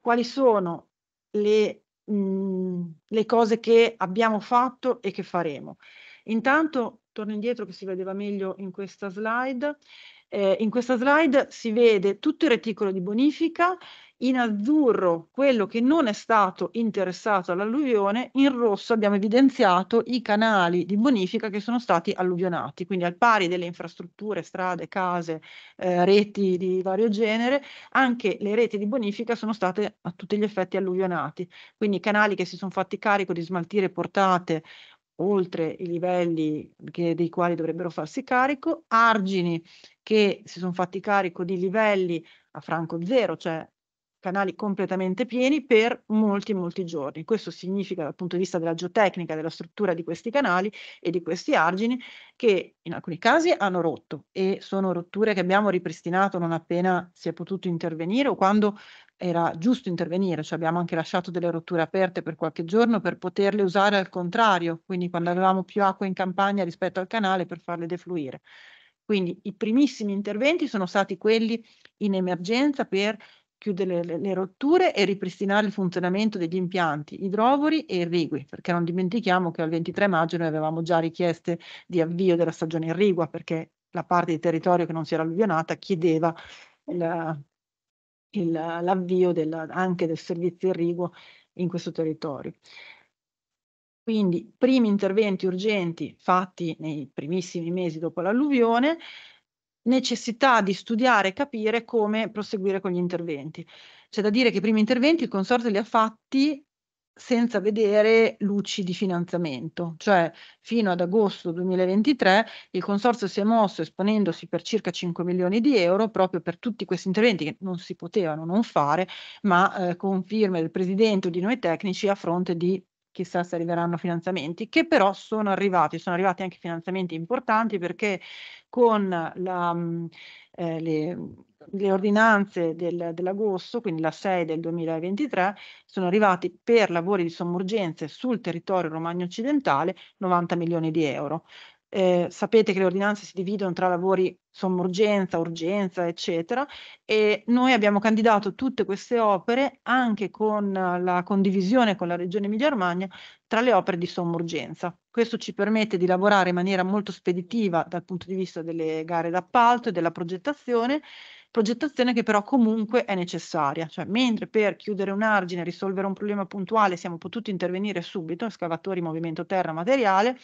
quali sono le, mh, le cose che abbiamo fatto e che faremo? Intanto torno indietro che si vedeva meglio in questa slide. Eh, in questa slide si vede tutto il reticolo di bonifica, in azzurro quello che non è stato interessato all'alluvione, in rosso abbiamo evidenziato i canali di bonifica che sono stati alluvionati, quindi al pari delle infrastrutture, strade, case, eh, reti di vario genere, anche le reti di bonifica sono state a tutti gli effetti alluvionate, quindi canali che si sono fatti carico di smaltire portate oltre i livelli che, dei quali dovrebbero farsi carico, argini che si sono fatti carico di livelli a franco zero, cioè canali completamente pieni per molti molti giorni. Questo significa dal punto di vista della geotecnica, della struttura di questi canali e di questi argini che in alcuni casi hanno rotto e sono rotture che abbiamo ripristinato non appena si è potuto intervenire o quando era giusto intervenire, cioè abbiamo anche lasciato delle rotture aperte per qualche giorno per poterle usare al contrario, quindi quando avevamo più acqua in campagna rispetto al canale per farle defluire. Quindi i primissimi interventi sono stati quelli in emergenza per chiudere le, le rotture e ripristinare il funzionamento degli impianti idrovori e irrigui, perché non dimentichiamo che al 23 maggio noi avevamo già richieste di avvio della stagione irrigua, perché la parte di territorio che non si era alluvionata chiedeva la, il, l'avvio della, anche del servizio irriguo in questo territorio. Quindi primi interventi urgenti fatti nei primissimi mesi dopo l'alluvione, necessità di studiare e capire come proseguire con gli interventi. C'è da dire che i primi interventi il Consorzio li ha fatti senza vedere luci di finanziamento, cioè fino ad agosto 2023 il consorzio si è mosso esponendosi per circa 5 milioni di euro proprio per tutti questi interventi che non si potevano non fare, ma eh, con firme del presidente o di noi tecnici a fronte di chissà se arriveranno finanziamenti, che però sono arrivati, sono arrivati anche finanziamenti importanti perché con la, mm, eh, le le ordinanze del, dell'agosto, quindi la 6 del 2023, sono arrivati per lavori di sommergenze sul territorio romagno occidentale 90 milioni di euro. Eh, sapete che le ordinanze si dividono tra lavori sommergenza, urgenza, eccetera, e noi abbiamo candidato tutte queste opere anche con la condivisione con la Regione Emilia-Romagna tra le opere di sommergenza. Questo ci permette di lavorare in maniera molto speditiva dal punto di vista delle gare d'appalto e della progettazione progettazione che però comunque è necessaria, cioè mentre per chiudere un argine, risolvere un problema puntuale siamo potuti intervenire subito, scavatori, movimento terra, materiale,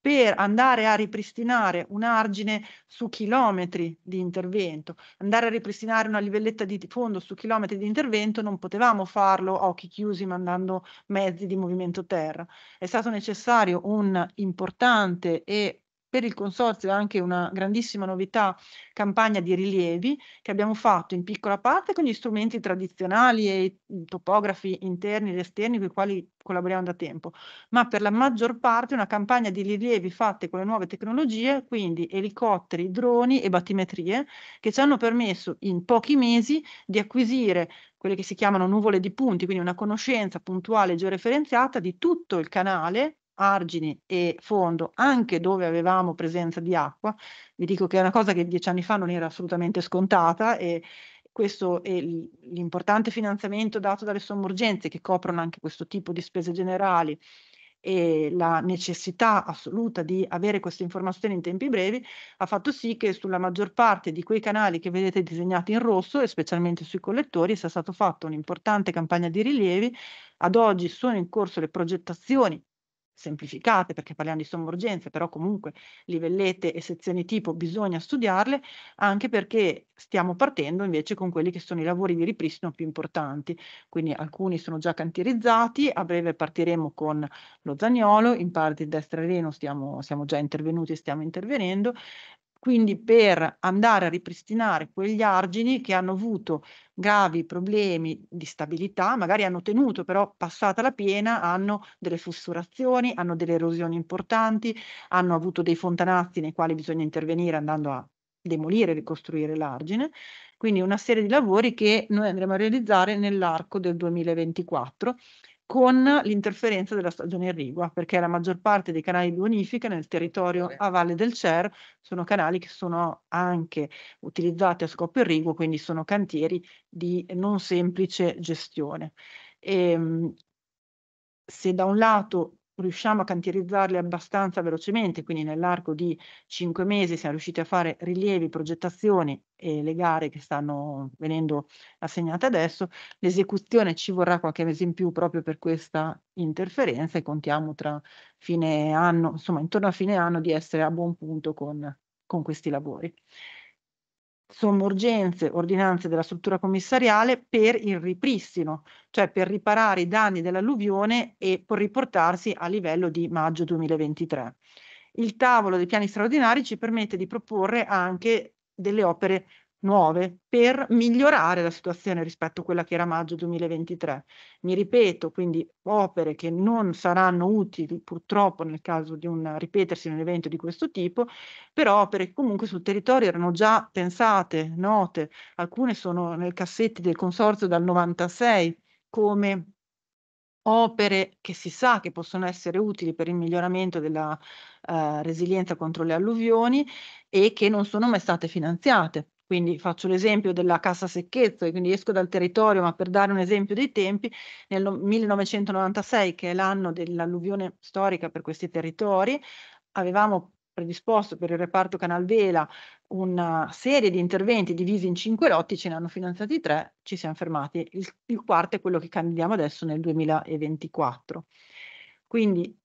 per andare a ripristinare un argine su chilometri di intervento, andare a ripristinare una livelletta di fondo su chilometri di intervento, non potevamo farlo a occhi chiusi mandando mezzi di movimento terra. È stato necessario un importante e per il Consorzio anche una grandissima novità, campagna di rilievi che abbiamo fatto in piccola parte con gli strumenti tradizionali e topografi interni ed esterni con i quali collaboriamo da tempo, ma per la maggior parte una campagna di rilievi fatte con le nuove tecnologie, quindi elicotteri, droni e battimetrie, che ci hanno permesso in pochi mesi di acquisire quelle che si chiamano nuvole di punti, quindi una conoscenza puntuale e georeferenziata di tutto il canale argini e fondo anche dove avevamo presenza di acqua. Vi dico che è una cosa che dieci anni fa non era assolutamente scontata e questo è l'importante finanziamento dato dalle sommorgenze che coprono anche questo tipo di spese generali e la necessità assoluta di avere queste informazioni in tempi brevi ha fatto sì che sulla maggior parte di quei canali che vedete disegnati in rosso e specialmente sui collettori sia stata fatta un'importante campagna di rilievi. Ad oggi sono in corso le progettazioni semplificate perché parliamo di somma urgenza, però comunque livellette e sezioni tipo bisogna studiarle anche perché stiamo partendo invece con quelli che sono i lavori di ripristino più importanti, quindi alcuni sono già cantierizzati, a breve partiremo con lo Zagnolo, in parte di destra e Reno stiamo, siamo già intervenuti e stiamo intervenendo quindi per andare a ripristinare quegli argini che hanno avuto gravi problemi di stabilità, magari hanno tenuto però passata la piena, hanno delle fessurazioni, hanno delle erosioni importanti, hanno avuto dei fontanazzi nei quali bisogna intervenire andando a demolire e ricostruire l'argine, quindi una serie di lavori che noi andremo a realizzare nell'arco del 2024 con l'interferenza della stagione irrigua, perché la maggior parte dei canali di bonifica nel territorio a valle del Cer sono canali che sono anche utilizzati a scopo irriguo, quindi sono cantieri di non semplice gestione. E, ehm, se da un lato riusciamo a cantierizzarli abbastanza velocemente, quindi nell'arco di cinque mesi siamo riusciti a fare rilievi, progettazioni e le gare che stanno venendo assegnate adesso, l'esecuzione ci vorrà qualche mese in più proprio per questa interferenza e contiamo tra fine anno, insomma intorno a fine anno di essere a buon punto con, con questi lavori sommergenze, ordinanze della struttura commissariale per il ripristino, cioè per riparare i danni dell'alluvione e per riportarsi a livello di maggio 2023. Il tavolo dei piani straordinari ci permette di proporre anche delle opere nuove per migliorare la situazione rispetto a quella che era maggio 2023. Mi ripeto, quindi opere che non saranno utili purtroppo nel caso di un ripetersi di un evento di questo tipo, però opere che comunque sul territorio erano già pensate, note, alcune sono nel cassetti del consorzio dal 96 come opere che si sa che possono essere utili per il miglioramento della eh, resilienza contro le alluvioni e che non sono mai state finanziate quindi faccio l'esempio della cassa secchezza, quindi esco dal territorio, ma per dare un esempio dei tempi, nel 1996, che è l'anno dell'alluvione storica per questi territori, avevamo predisposto per il reparto Canal Vela una serie di interventi divisi in cinque lotti, ce ne hanno finanziati tre, ci siamo fermati. Il, il quarto è quello che candidiamo adesso nel 2024. Quindi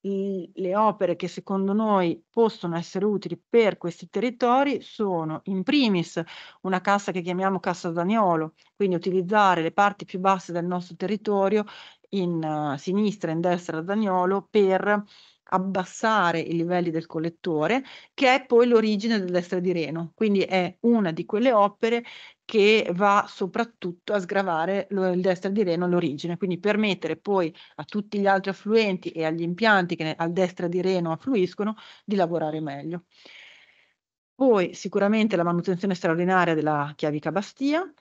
le opere che secondo noi possono essere utili per questi territori sono in primis una cassa che chiamiamo cassa Zaniolo, quindi utilizzare le parti più basse del nostro territorio in uh, sinistra e in destra Zaniolo per abbassare i livelli del collettore, che è poi l'origine del destra di Reno. Quindi è una di quelle opere che va soprattutto a sgravare lo, il destra di Reno all'origine, quindi permettere poi a tutti gli altri affluenti e agli impianti che ne, al destra di Reno affluiscono di lavorare meglio. Poi sicuramente la manutenzione straordinaria della chiavica Bastia,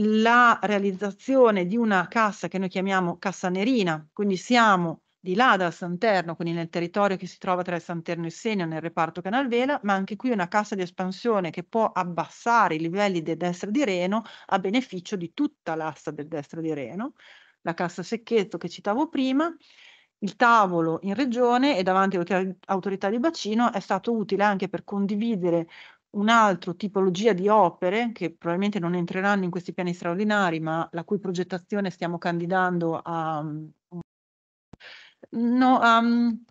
la realizzazione di una cassa che noi chiamiamo cassanerina, quindi siamo di là dal Santerno, quindi nel territorio che si trova tra il Santerno e il Senio nel reparto Canal Vela, ma anche qui una cassa di espansione che può abbassare i livelli del destra di Reno a beneficio di tutta l'asta del destra di Reno, la cassa Secchetto che citavo prima, il tavolo in regione e davanti alle autorità di bacino è stato utile anche per condividere un altro tipologia di opere che probabilmente non entreranno in questi piani straordinari, ma la cui progettazione stiamo candidando a, No, um,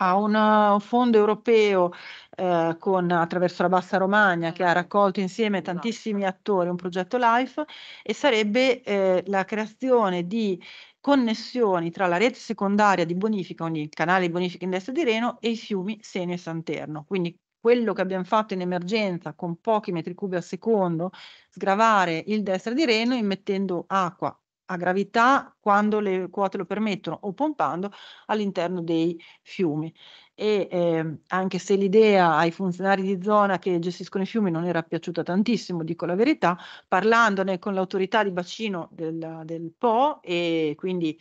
ha un fondo europeo eh, con, attraverso la Bassa Romagna che ha mm. raccolto insieme esatto. tantissimi attori un progetto LIFE e sarebbe eh, la creazione di connessioni tra la rete secondaria di bonifica, quindi il canale di bonifica in destra di Reno e i fiumi Senio e Santerno. Quindi quello che abbiamo fatto in emergenza con pochi metri cubi al secondo, sgravare il destra di Reno immettendo acqua a gravità quando le quote lo permettono o pompando all'interno dei fiumi. E eh, anche se l'idea ai funzionari di zona che gestiscono i fiumi non era piaciuta tantissimo, dico la verità, parlandone con l'autorità di bacino del, del Po e quindi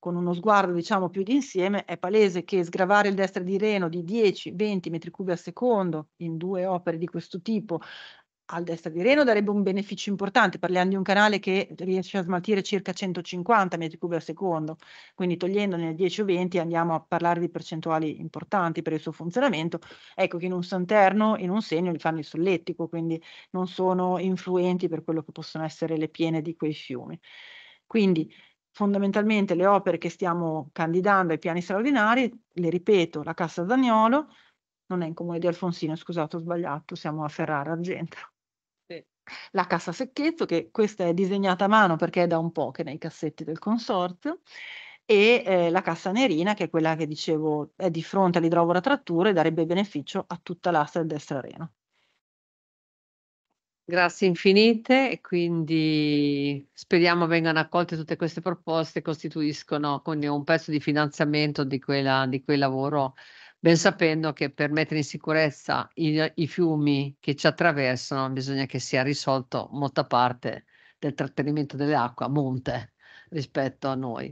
con uno sguardo diciamo più di insieme, è palese che sgravare il destra di Reno di 10-20 metri cubi al secondo in due opere di questo tipo al destra di Reno darebbe un beneficio importante, parliamo di un canale che riesce a smaltire circa 150 metri cubi al secondo, quindi togliendone 10 o 20 andiamo a parlare di percentuali importanti per il suo funzionamento, ecco che in un santerno, in un segno li fanno il sollettico, quindi non sono influenti per quello che possono essere le piene di quei fiumi. Quindi fondamentalmente le opere che stiamo candidando ai piani straordinari, le ripeto, la Cassa Zagnolo, non è in comune di Alfonsino, scusate, ho sbagliato, siamo a Ferrara Argento la cassa Secchetto, che questa è disegnata a mano perché è da un po' che nei cassetti del consorzio, e eh, la cassa Nerina, che è quella che dicevo è di fronte all'idrovora trattura e darebbe beneficio a tutta l'asta del destra reno. Grazie infinite, e quindi speriamo vengano accolte tutte queste proposte, costituiscono quindi un pezzo di finanziamento di, quella, di quel lavoro ben sapendo che per mettere in sicurezza i, i fiumi che ci attraversano bisogna che sia risolto molta parte del trattenimento delle acque a monte rispetto a noi.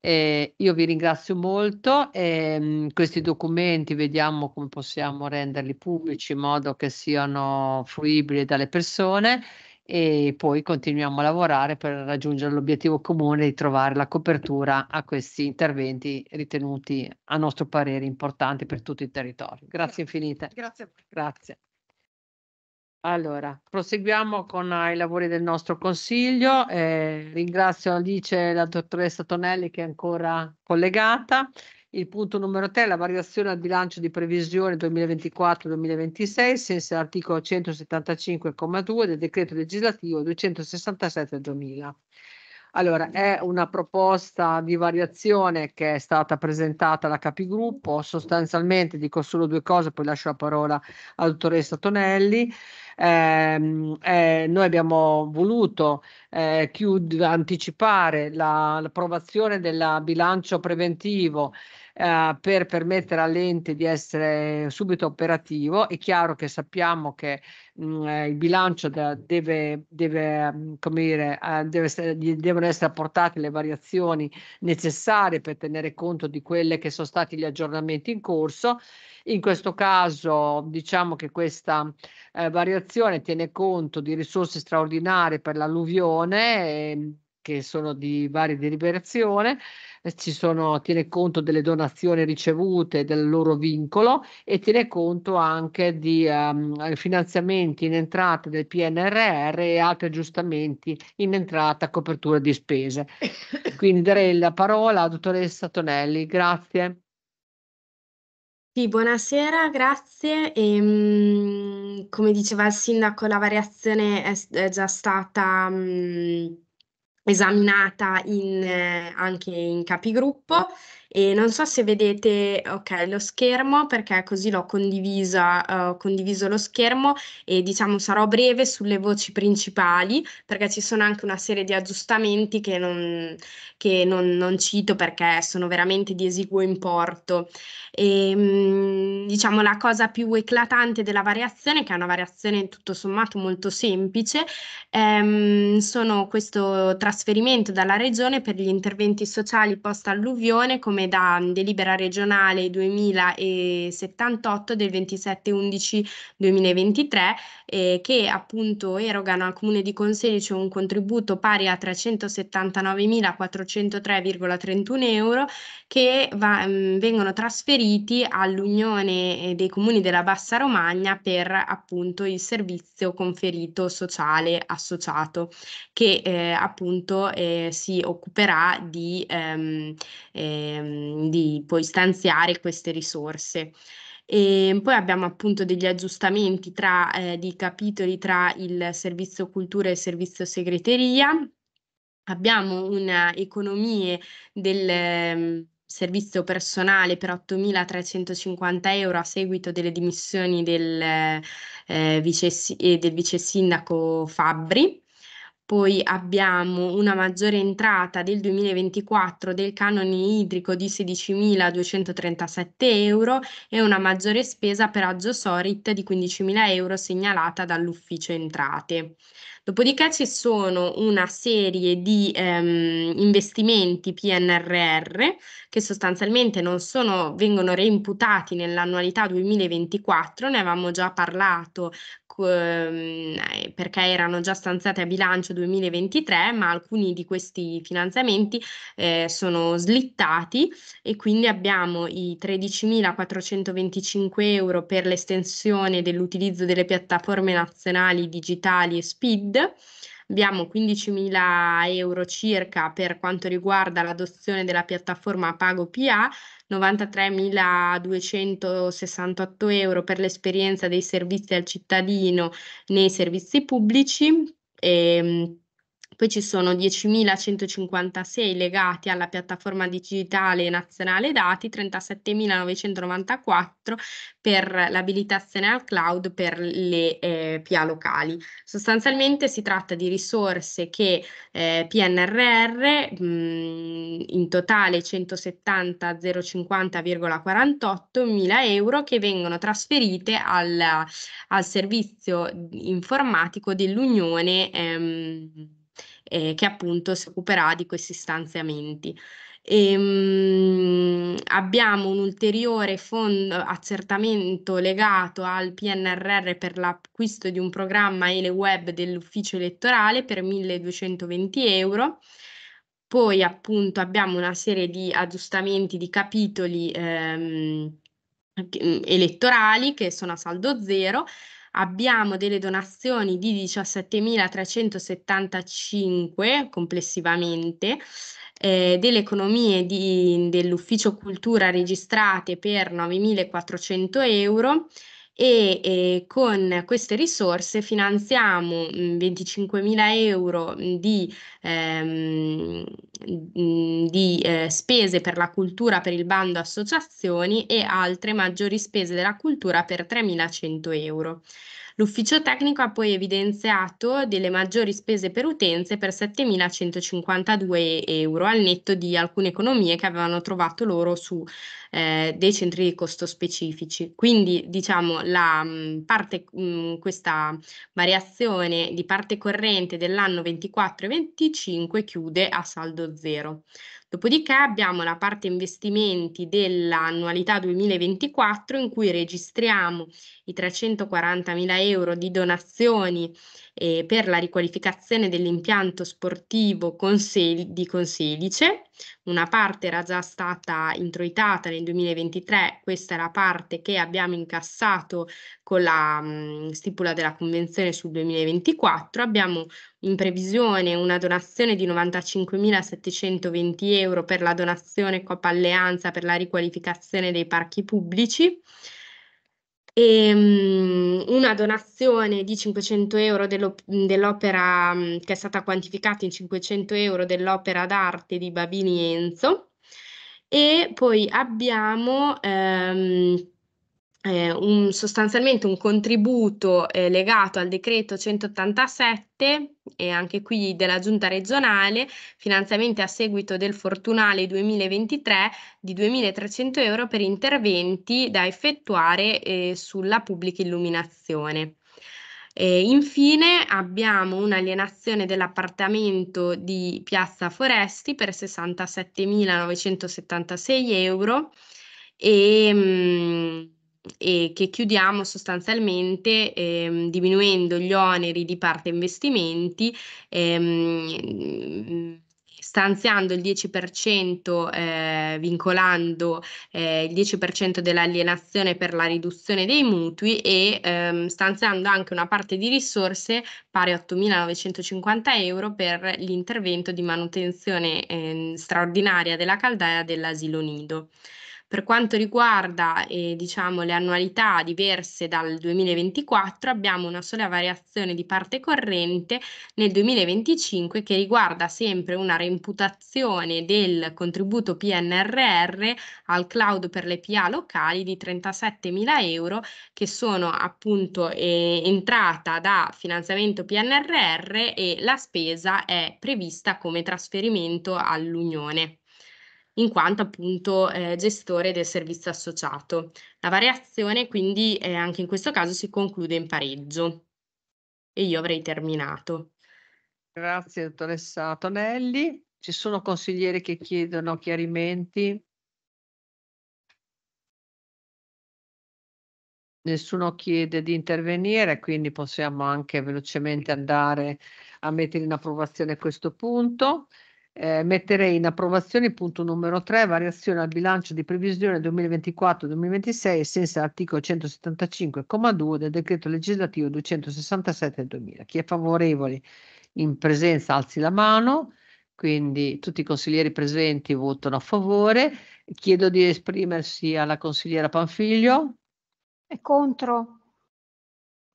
Eh, io vi ringrazio molto. Ehm, questi documenti vediamo come possiamo renderli pubblici in modo che siano fruibili dalle persone e poi continuiamo a lavorare per raggiungere l'obiettivo comune di trovare la copertura a questi interventi ritenuti a nostro parere importanti per tutto il territorio. Grazie infinite. Grazie Grazie. Allora, proseguiamo con eh, i lavori del nostro consiglio. Eh, ringrazio Alice e la dottoressa Tonelli che è ancora collegata. Il punto numero 3 è la variazione al bilancio di previsione 2024-2026, senza l'articolo 175,2 del decreto legislativo 267 del 2000. Allora, è una proposta di variazione che è stata presentata alla Capigruppo, sostanzialmente dico solo due cose, poi lascio la parola alla dottoressa Tonelli. Eh, eh, noi abbiamo voluto eh, chiud- anticipare la, l'approvazione del bilancio preventivo eh, per permettere all'ente di essere subito operativo. È chiaro che sappiamo che mh, mm, eh, il bilancio da, deve, deve, mm, come dire, eh, deve, devono essere apportate le variazioni necessarie per tenere conto di quelle che sono stati gli aggiornamenti in corso. In questo caso diciamo che questa eh, variazione tiene conto di risorse straordinarie per l'alluvione. E, ehm, che sono di varia deliberazione, eh, ci sono, tiene conto delle donazioni ricevute, del loro vincolo e tiene conto anche di um, finanziamenti in entrata del PNRR e altri aggiustamenti in entrata a copertura di spese. Quindi darei la parola alla dottoressa Tonelli, grazie. Sì, buonasera, grazie. E, ehm, come diceva il sindaco, la variazione è, è già stata... Um, esaminata in, eh, anche in capigruppo e non so se vedete, ok, lo schermo perché così l'ho condivisa, uh, condiviso lo schermo e diciamo sarò breve sulle voci principali perché ci sono anche una serie di aggiustamenti che non, che non, non cito perché sono veramente di esiguo importo. E, ehm, diciamo la cosa più eclatante della variazione, che è una variazione tutto sommato molto semplice, ehm, sono questo trasferimento dalla regione per gli interventi sociali post-alluvione come come da delibera regionale 2078 del 27-11-2023 eh, che appunto erogano al Comune di Conselice un contributo pari a 379.403,31 euro che va, mh, mm, vengono trasferiti all'Unione eh, dei Comuni della Bassa Romagna per appunto il servizio conferito sociale associato che eh, appunto eh, si occuperà di ehm, ehm, ehm, di poi stanziare queste risorse. E ehm, poi abbiamo appunto degli aggiustamenti tra, eh, di capitoli tra il servizio cultura e il servizio segreteria. Abbiamo un'economia del ehm, servizio personale per 8.350 euro a seguito delle dimissioni del, eh, vice, eh, del vice sindaco Fabbri poi abbiamo una maggiore entrata del 2024 del canone idrico di 16.237 euro e una maggiore spesa per Agiosorit di 15.000 euro segnalata dall'ufficio entrate. Dopodiché ci sono una serie di ehm, investimenti PNRR che sostanzialmente non sono, vengono reimputati nell'annualità 2024, ne avevamo già parlato Ehm, eh, perché erano già stanziate a bilancio 2023, ma alcuni di questi finanziamenti eh, sono slittati e quindi abbiamo i 13.425 euro per l'estensione dell'utilizzo delle piattaforme nazionali digitali e SPID Abbiamo 15.000 euro circa per quanto riguarda l'adozione della piattaforma Pago PA, 93.268 euro per l'esperienza dei servizi al cittadino nei servizi pubblici. E, ehm, poi ci sono 10.156 legati alla piattaforma digitale nazionale dati, 37.994 per l'abilitazione al cloud per le eh, PA locali. Sostanzialmente si tratta di risorse che eh, PNRR mh, in totale 170.050,48 mila euro che vengono trasferite al, al servizio informatico dell'Unione. Ehm, eh, che appunto si occuperà di questi stanziamenti. E, ehm, mh, abbiamo un ulteriore fondo, accertamento legato al PNRR per l'acquisto di un programma ele web dell'ufficio elettorale per 1220 euro. Poi appunto abbiamo una serie di aggiustamenti di capitoli ehm, mm, elettorali che sono a saldo zero abbiamo delle donazioni di 17.375 complessivamente, eh, delle economie dell'ufficio cultura registrate per 9.400 euro e eh, con queste risorse finanziamo 25.000 mhmm, euro di, ehm, mhmm, di eh, spese per la cultura per il bando associazioni e altre maggiori spese della cultura per 3.100 euro. L'ufficio tecnico ha poi evidenziato delle maggiori spese per utenze per 7.152 euro al netto di alcune economie che avevano trovato loro su eh, dei centri di costo specifici. Quindi diciamo la mh, mm, parte, mh, mm, questa variazione di parte corrente dell'anno 24 e 25 chiude a saldo zero. Dopodiché abbiamo la parte investimenti dell'annualità 2024 in cui registriamo i 340.000 euro di donazioni eh, per la riqualificazione dell'impianto sportivo con di Conselice. Una parte era già stata introitata nel 2023, questa è la parte che abbiamo incassato con la mh, stipula della convenzione sul 2024. Abbiamo in previsione una donazione di 95.720 euro per la donazione Coppa Alleanza per la riqualificazione dei parchi pubblici e um, una donazione di 500 euro dell'op- dell'opera um, che è stata quantificata in 500 euro dell'opera d'arte di Babini Enzo e poi abbiamo um, eh, un, sostanzialmente un contributo eh, legato al decreto 187 e anche qui della giunta regionale, finanziamenti a seguito del Fortunale 2023 di 2.300 euro per interventi da effettuare eh, sulla pubblica illuminazione. E infine abbiamo un'alienazione dell'appartamento di Piazza Foresti per 67.976 euro e mh, mm, e che chiudiamo sostanzialmente ehm, diminuendo gli oneri di parte investimenti ehm, stanziando il 10% eh, vincolando eh, il 10% dell'alienazione per la riduzione dei mutui e ehm, stanziando anche una parte di risorse pari a 8.950 euro per l'intervento di manutenzione eh, straordinaria della caldaia dell'asilo nido. Per quanto riguarda eh, diciamo, le annualità diverse dal 2024, abbiamo una sola variazione di parte corrente nel 2025 che riguarda sempre una reimputazione del contributo PNRR al cloud per le PA locali di 37.000 euro che sono appunto eh, entrata da finanziamento PNRR e la spesa è prevista come trasferimento all'Unione in quanto appunto eh, gestore del servizio associato. La variazione quindi eh, anche in questo caso si conclude in pareggio e io avrei terminato. Grazie dottoressa Tonelli. Ci sono consiglieri che chiedono chiarimenti? Nessuno chiede di intervenire, quindi possiamo anche velocemente andare a mettere in approvazione questo punto eh, metterei in approvazione il punto numero 3, variazione al bilancio di previsione 2024-2026 senza l'articolo 175,2 del decreto legislativo 267 del 2000. Chi è favorevole in presenza alzi la mano, quindi tutti i consiglieri presenti votano a favore. Chiedo di esprimersi alla consigliera Panfiglio. È contro.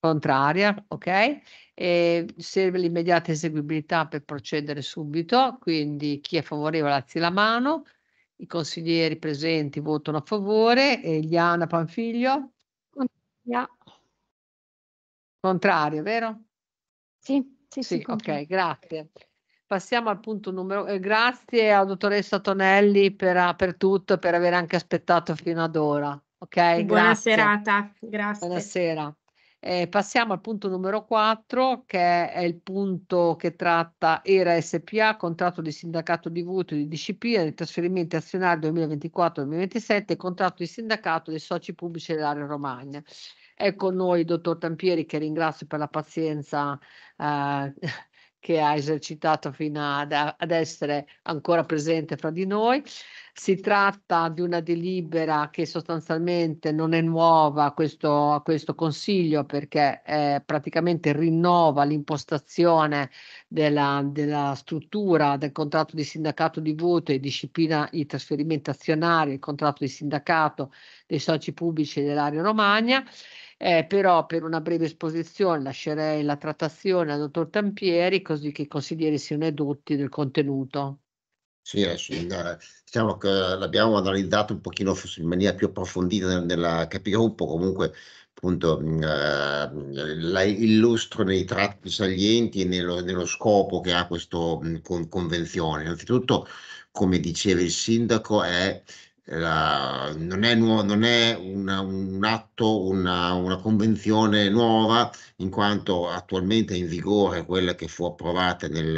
Contraria, ok? E serve l'immediata eseguibilità per procedere subito, quindi chi è favorevole alzi la mano, i consiglieri presenti votano a favore, Eliana Panfiglio? Contraria. Contrario, vero? Sì, sì, sì. sì ok, grazie. Passiamo al punto numero. Eh, grazie a dottoressa Tonelli per, per tutto, per aver anche aspettato fino ad ora. Ok, Buona grazie. serata, grazie. Buonasera. Eh, passiamo al punto numero 4 che è il punto che tratta ERA SPA, contratto di sindacato di voto e di disciplina dei trasferimenti azionari 2024-2027 e contratto di sindacato dei soci pubblici dell'area Romagna. È con noi il dottor Tampieri che ringrazio per la pazienza eh, che ha esercitato fino ad, ad essere ancora presente fra di noi. Si tratta di una delibera che sostanzialmente non è nuova a questo, a questo Consiglio perché eh, praticamente rinnova l'impostazione della, della, struttura del contratto di sindacato di voto e disciplina i trasferimenti azionari, il contratto di sindacato dei soci pubblici dell'area Romagna eh, però per una breve esposizione lascerei la trattazione al dottor Tampieri così che i consiglieri siano edotti del contenuto. Sì, eh, eh, diciamo che l'abbiamo analizzato un pochino in maniera più approfondita nella capigruppo, comunque appunto mm, eh, la illustro nei tratti salienti e nello, nello scopo che ha questa mm, con, convenzione. Innanzitutto, come diceva il sindaco, è la, non è, nuovo, non è una, un atto, una, una, convenzione nuova, in quanto attualmente è in vigore quella che fu approvata nel,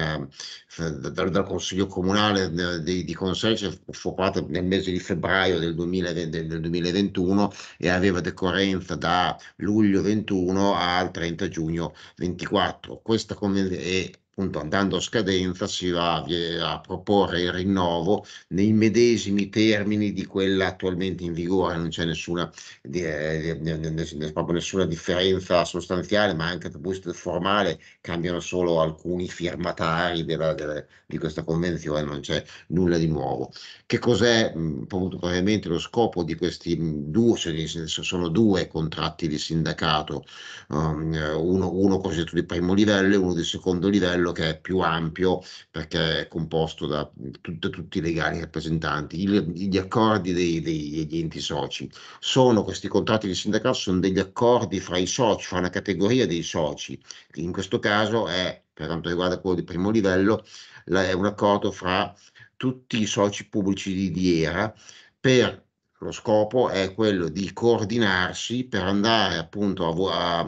eh, dal, dal, Consiglio Comunale eh, di, di Consenso, fu approvata nel mese di febbraio del, 2000, del 2021 e aveva decorrenza da luglio 21 al 30 giugno 24. Questa convenzione appunto andando a scadenza si va a proporre il rinnovo nei medesimi termini di quella attualmente in vigore, non c'è nessuna, eh, nessuna differenza sostanziale, ma anche dal punto di vista formale cambiano solo alcuni firmatari della, della, di questa convenzione, non c'è nulla di nuovo. Che cos'è mh, probabilmente lo scopo di questi due, cioè, sono due contratti di sindacato, um, eh, uno, uno cosiddetto di primo livello e uno di secondo livello, livello che è più ampio perché è composto da, da tutti i legali rappresentanti. Il, gli accordi dei, dei, degli enti soci sono questi contratti di sindacato, sono degli accordi fra i soci, fra una categoria dei soci. In questo caso è, per quanto riguarda quello di primo livello, la, è un accordo fra tutti i soci pubblici di, di ERA per lo scopo è quello di coordinarsi per andare appunto a, a,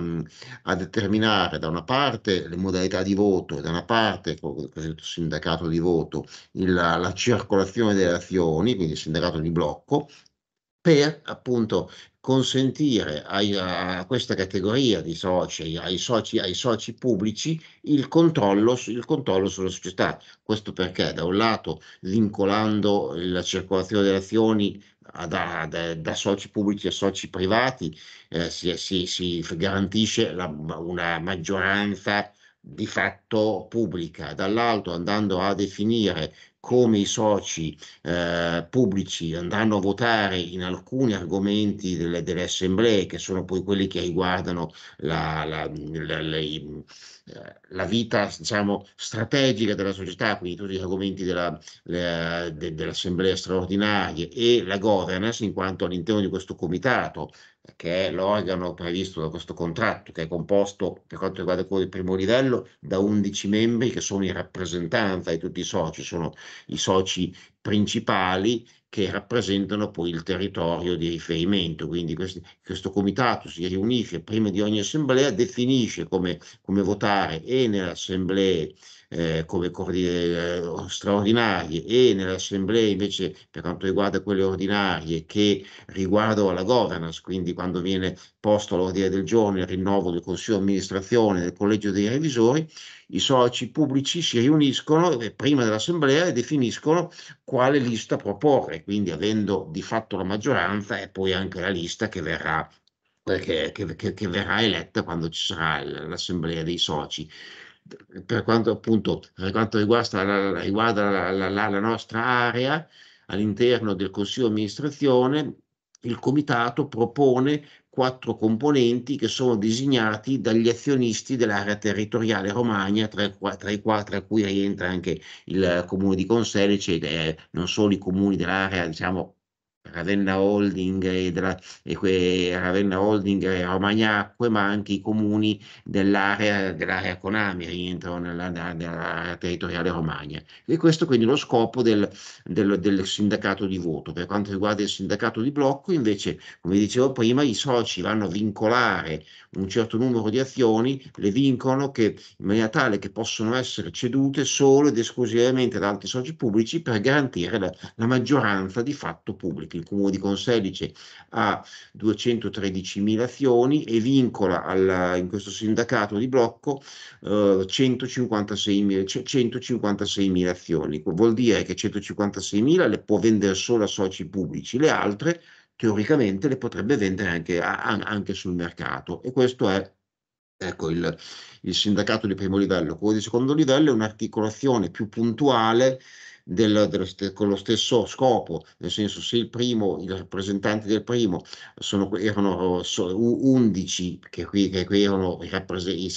a, determinare da una parte le modalità di voto e da una parte con il sindacato di voto il, la circolazione delle azioni, quindi il sindacato di blocco, per appunto consentire ai, a questa categoria di soci ai, soci, ai soci, pubblici, il controllo, il controllo sulla società. Questo perché da un lato vincolando la circolazione delle azioni Ah, da, da, da, soci pubblici a soci privati eh, si, si, si, garantisce la, una maggioranza di fatto pubblica, dall'altro andando a definire come i soci eh, pubblici andranno a votare in alcuni argomenti delle, delle, assemblee, che sono poi quelli che riguardano la, la, la, la eh, vita diciamo, strategica della società, quindi tutti gli argomenti della, de, dell'assemblea straordinaria e la governance, in quanto all'interno di questo comitato che è l'organo previsto da questo contratto, che è composto per quanto riguarda quello di primo livello da 11 membri che sono in rappresentanza di tutti i soci, sono i soci principali che rappresentano poi il territorio di riferimento. Quindi questi, questo comitato si riunisce prima di ogni assemblea, definisce come, come votare e nelle assemblee eh, come eh, straordinarie e nelle assemblee invece per quanto riguarda quelle ordinarie che riguardano la governance, quindi quando viene posto all'ordine del giorno il rinnovo del consiglio di amministrazione del collegio dei revisori, i soci pubblici si riuniscono eh, prima dell'assemblea e definiscono quale lista proporre, quindi avendo di fatto la maggioranza e poi anche la lista che verrà che, che, che, verrà eletta quando ci sarà l'assemblea dei soci per quanto, appunto, per quanto riguarda, la, riguarda la, la, la nostra area, all'interno del Consiglio di amministrazione, il Comitato propone quattro componenti che sono designati dagli azionisti dell'area territoriale romagna, tra, tra i quali tra cui rientra anche il comune di Conselice, eh, non solo i comuni dell'area diciamo, Ravenna Holding e, della, e Ravenna Holding e eh, Romagna Acque, ma anche i comuni dell'area, dell'area Conami rientrano nella, nell'area territoriale Romagna. E questo quindi è lo scopo del, del, del, sindacato di voto. Per quanto riguarda il sindacato di blocco, invece, come dicevo prima, i soci vanno a vincolare un certo numero di azioni, le vincono che, in maniera tale che possono essere cedute solo ed esclusivamente da altri soci pubblici per garantire la, la maggioranza di fatto pubblica. Il comune di Conselice ha 213.000 azioni e vincola alla, in questo sindacato di blocco eh, 156.000 156 azioni. Vuol dire che 156.000 le può vendere solo a soci pubblici, le altre teoricamente le potrebbe vendere anche, anche sul mercato e questo è ecco, il, il, sindacato di primo livello. Quello di secondo livello è un'articolazione più puntuale del, dello, con lo stesso scopo, nel senso se il primo, i rappresentanti del primo sono, erano 11, che qui, che qui erano i,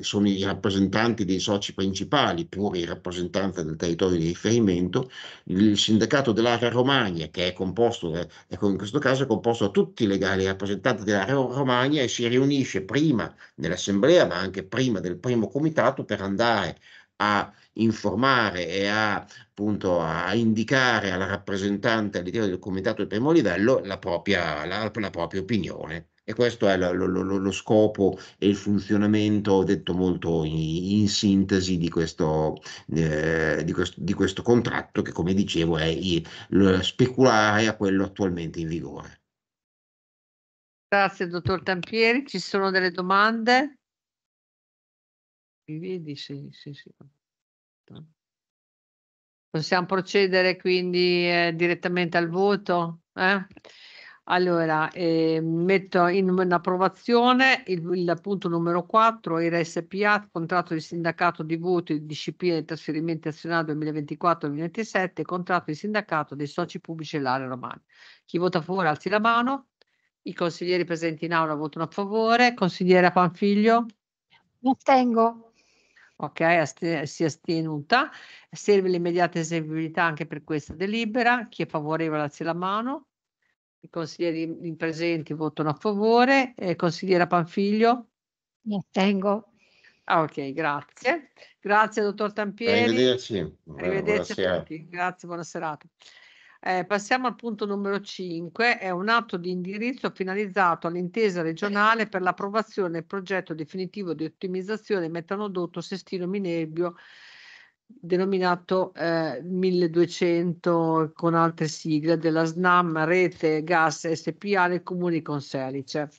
sono i rappresentanti dei soci principali, pure i rappresentanti del territorio di riferimento, il sindacato dell'area Romagna, che è composto, ecco in questo caso è composto da tutti i legali rappresentanti dell'area Romagna e si riunisce prima nell'assemblea, ma anche prima del primo comitato per andare a informare e a, appunto, a indicare alla rappresentante all'interno del comitato di primo livello la propria, la, la propria opinione. E questo è lo, lo, lo, scopo e il funzionamento, detto molto in, in sintesi, di questo, eh, di, questo, di questo, contratto che, come dicevo, è il, lo, speculare a quello attualmente in vigore. Grazie, dottor Tampieri. Ci sono delle domande? Mi vedi? Sì, sì, sì. Perfetto. Possiamo procedere quindi eh, direttamente al voto? Eh? Allora, eh, metto in, in approvazione il, il, punto numero 4, RSPA, contratto di sindacato di voto di disciplina dei trasferimenti azionari 2024-2027, contratto di sindacato dei soci pubblici dell'area romana. Chi vota a favore alzi la mano. I consiglieri presenti in aula votano a favore. Consigliera Panfiglio? Mi astengo okay, aste- si è astenuta. Serve l'immediata eseguibilità anche per questa delibera. Chi è favorevole alzi la mano. I consiglieri in presenti votano a favore. Eh, consigliera Panfiglio? Mi attengo. Ah, ok, grazie. Grazie, dottor Tampieri. Arrivederci. Arrivederci buona a tutti. Grazie, buona serata. Eh, passiamo al punto numero 5, è un atto di indirizzo finalizzato all'intesa regionale per l'approvazione del progetto definitivo di ottimizzazione metanodotto Sestino Minerbio denominato eh, 1200 con altre sigle della SNAM Rete Gas SPA del Comune di Conselice.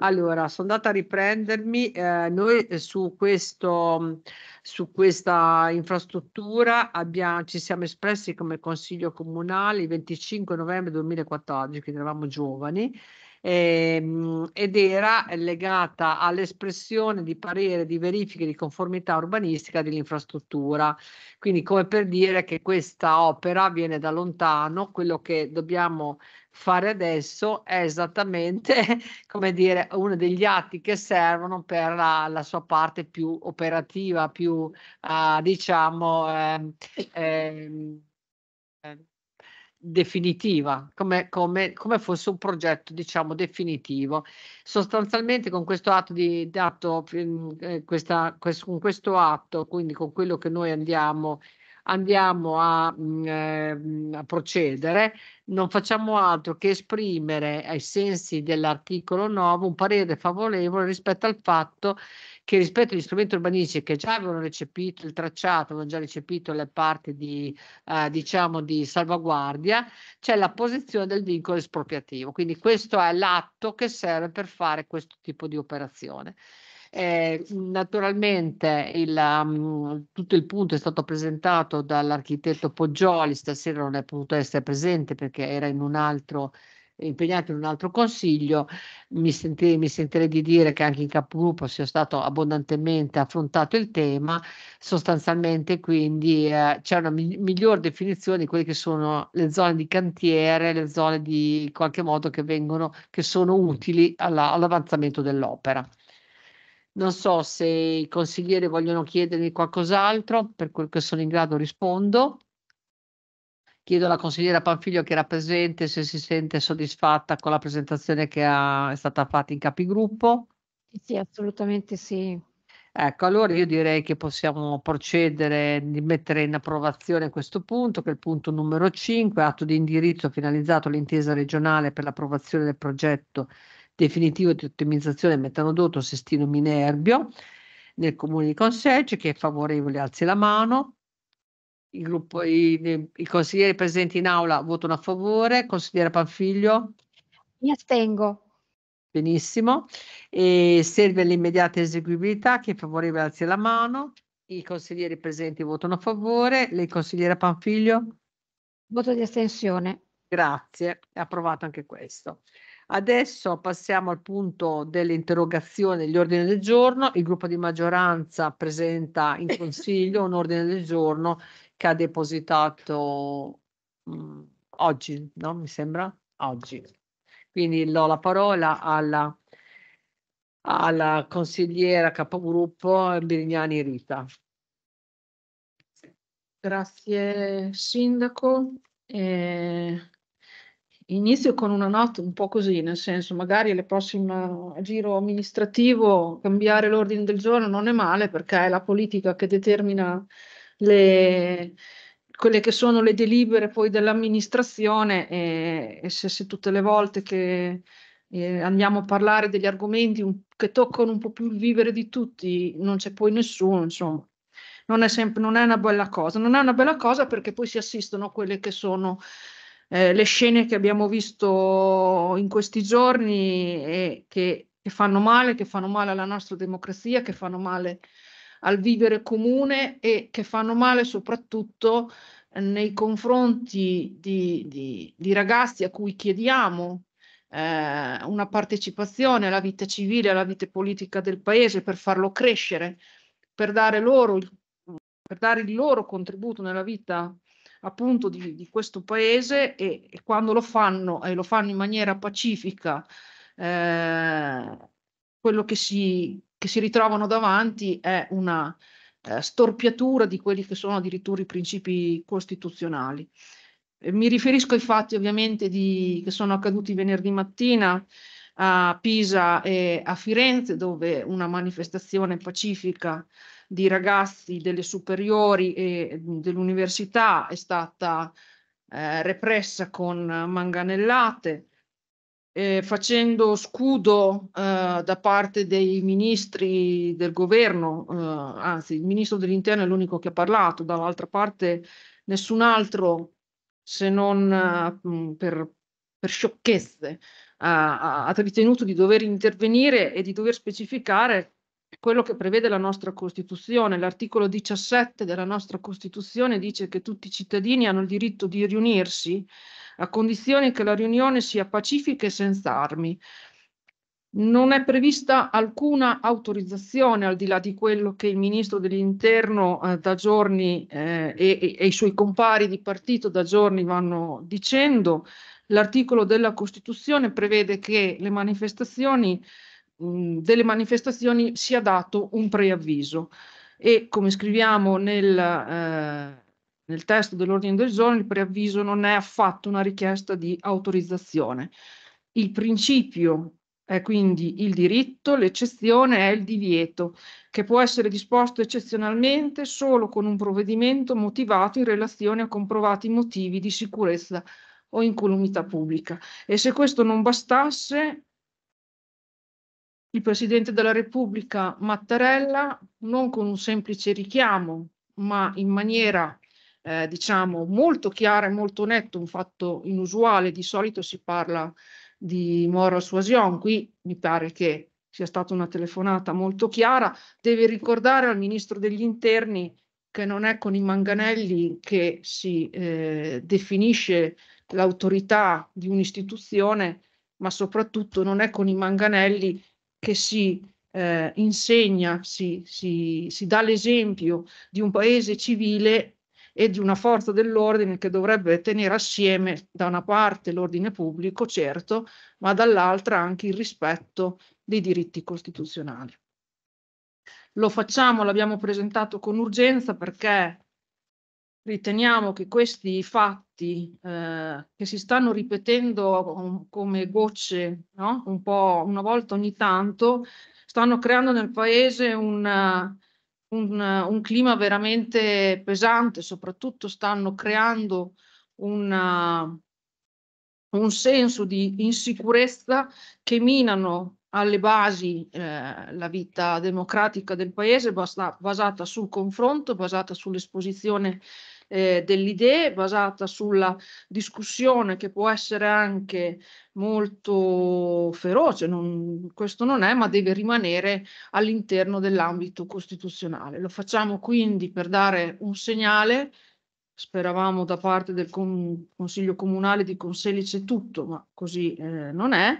Allora, sono andata a riprendermi. Eh, noi eh, su, questo, mm, su questa infrastruttura abbiamo, ci siamo espressi come Consiglio Comunale il 25 novembre 2014, quindi eravamo giovani, ehm, ed era legata all'espressione di parere di verifiche di conformità urbanistica dell'infrastruttura. Quindi come per dire che questa opera viene da lontano, quello che dobbiamo fare adesso è esattamente come dire uno degli atti che servono per la, la sua parte più operativa, più uh, diciamo eh, eh, definitiva, come, come, come, fosse un progetto diciamo definitivo. Sostanzialmente con questo atto di dato, mm, eh, questa, quest, con questo atto, quindi con quello che noi andiamo andiamo a, mh, mm, ehm, a procedere, non facciamo altro che esprimere ai sensi dell'articolo 9 un parere favorevole rispetto al fatto che rispetto agli strumenti urbanistici che già avevano recepito il tracciato, avevano già recepito le parti di, eh, diciamo di salvaguardia, c'è la posizione del vincolo espropriativo. Quindi questo è l'atto che serve per fare questo tipo di operazione. Eh, naturalmente il, um, tutto il punto è stato presentato dall'architetto Poggioli, stasera non è potuto essere presente perché era in un altro impegnato in un altro consiglio, mi, senti, mi, sentirei di dire che anche in capogruppo sia stato abbondantemente affrontato il tema, sostanzialmente quindi eh, c'è una mi- miglior definizione di quelle che sono le zone di cantiere, le zone di in qualche modo che vengono, che sono utili alla, all'avanzamento dell'opera. Non so se i consiglieri vogliono chiedermi qualcos'altro, per quel che sono in grado rispondo. Chiedo alla consigliera Panfiglio che era presente se si sente soddisfatta con la presentazione che ha, è stata fatta in capigruppo. Sì, assolutamente sì. Ecco, allora io direi che possiamo procedere di mettere in approvazione questo punto, che è il punto numero 5, atto di indirizzo finalizzato all'intesa regionale per l'approvazione del progetto definitivo di ottimizzazione metanodotto Sestino Minerbio nel comune di Conserge. Chi è favorevole alzi la mano. Il gruppo, i, i, consiglieri presenti in aula votano a favore. Consigliere Panfiglio? Mi astengo. Benissimo. E serve l'immediata eseguibilità. Chi è favorevole alzi la mano. I consiglieri presenti votano a favore. Lei, consigliere Panfiglio? Voto di astensione. Grazie, è approvato anche questo. Adesso passiamo al punto delle interrogazioni degli ordini del giorno. Il gruppo di maggioranza presenta in consiglio un ordine del giorno che ha depositato mh, mm, oggi, no? Mi sembra oggi. Quindi do la parola alla, alla consigliera capogruppo Birignani Rita. Grazie Sindaco. Eh, inizio con una nota un po' così, nel senso magari il prossimo eh, giro amministrativo cambiare l'ordine del giorno non è male perché è la politica che determina le, quelle che sono le delibere poi dell'amministrazione e, e se, se, tutte le volte che eh, andiamo a parlare degli argomenti un, che toccano un po' più il vivere di tutti non c'è poi nessuno, insomma. Non è, sempre, non è una bella cosa, non è una bella cosa perché poi si assistono quelle che sono eh, le scene che abbiamo visto in questi giorni e eh, che, che fanno male, che fanno male alla nostra democrazia, che fanno male al vivere comune e che fanno male soprattutto eh, nei confronti di, di, di ragazzi a cui chiediamo eh, una partecipazione alla vita civile, alla vita politica del paese per farlo crescere, per dare, loro, per dare il loro contributo nella vita appunto di, di questo paese e, e, quando lo fanno e lo fanno in maniera pacifica, eh, quello che si, che si, ritrovano davanti è una eh, storpiatura di quelli che sono addirittura i principi costituzionali. E mi riferisco ai fatti ovviamente di, che sono accaduti venerdì mattina a Pisa e a Firenze, dove una manifestazione pacifica di ragazzi delle superiori e mm, dell'università è stata eh, repressa con manganellate, eh, facendo scudo eh, da parte dei ministri del governo, eh, anzi il ministro dell'interno è l'unico che ha parlato, dall'altra parte nessun altro se non mh, eh, mm, per, per sciocchezze ha, ritenuto di dover intervenire e di dover specificare quello che prevede la nostra Costituzione. L'articolo 17 della nostra Costituzione dice che tutti i cittadini hanno il diritto di riunirsi a condizione che la riunione sia pacifica e senza armi. Non è prevista alcuna autorizzazione al di là di quello che il ministro dell'interno eh, da giorni eh, e, e i suoi compari di partito da giorni vanno dicendo. L'articolo della Costituzione prevede che le manifestazioni Mm, delle manifestazioni sia dato un preavviso e come scriviamo nel, eh, nel testo dell'ordine del giorno, il preavviso non è affatto una richiesta di autorizzazione. Il principio è quindi il diritto, l'eccezione è il divieto, che può essere disposto eccezionalmente solo con un provvedimento motivato in relazione a comprovati motivi di sicurezza o incolumità pubblica. E se questo non bastasse, il Presidente della Repubblica Mattarella, non con un semplice richiamo, ma in maniera eh, diciamo molto chiara e molto netta, un fatto inusuale, di solito si parla di moral suasion, qui mi pare che sia stata una telefonata molto chiara, deve ricordare al Ministro degli Interni che non è con i manganelli che si eh, definisce l'autorità di un'istituzione, ma soprattutto non è con i manganelli che si eh, insegna, si, si, si dà l'esempio di un paese civile e di una forza dell'ordine che dovrebbe tenere assieme da una parte l'ordine pubblico, certo, ma dall'altra anche il rispetto dei diritti costituzionali. Lo facciamo, l'abbiamo presentato con urgenza perché riteniamo che questi fatti eh, che si stanno ripetendo come gocce, no? un po' una volta ogni tanto, stanno creando nel paese una, un, un, clima veramente pesante, soprattutto stanno creando una, un senso di insicurezza che minano alle basi eh, la vita democratica del paese basa, basata sul confronto, basata sull'esposizione eh, delle idee, basata sulla discussione che può essere anche molto feroce, non, questo non è, ma deve rimanere all'interno dell'ambito costituzionale. Lo facciamo quindi per dare un segnale, speravamo da parte del con, Consiglio Comunale di Conselice tutto, ma così eh, non è,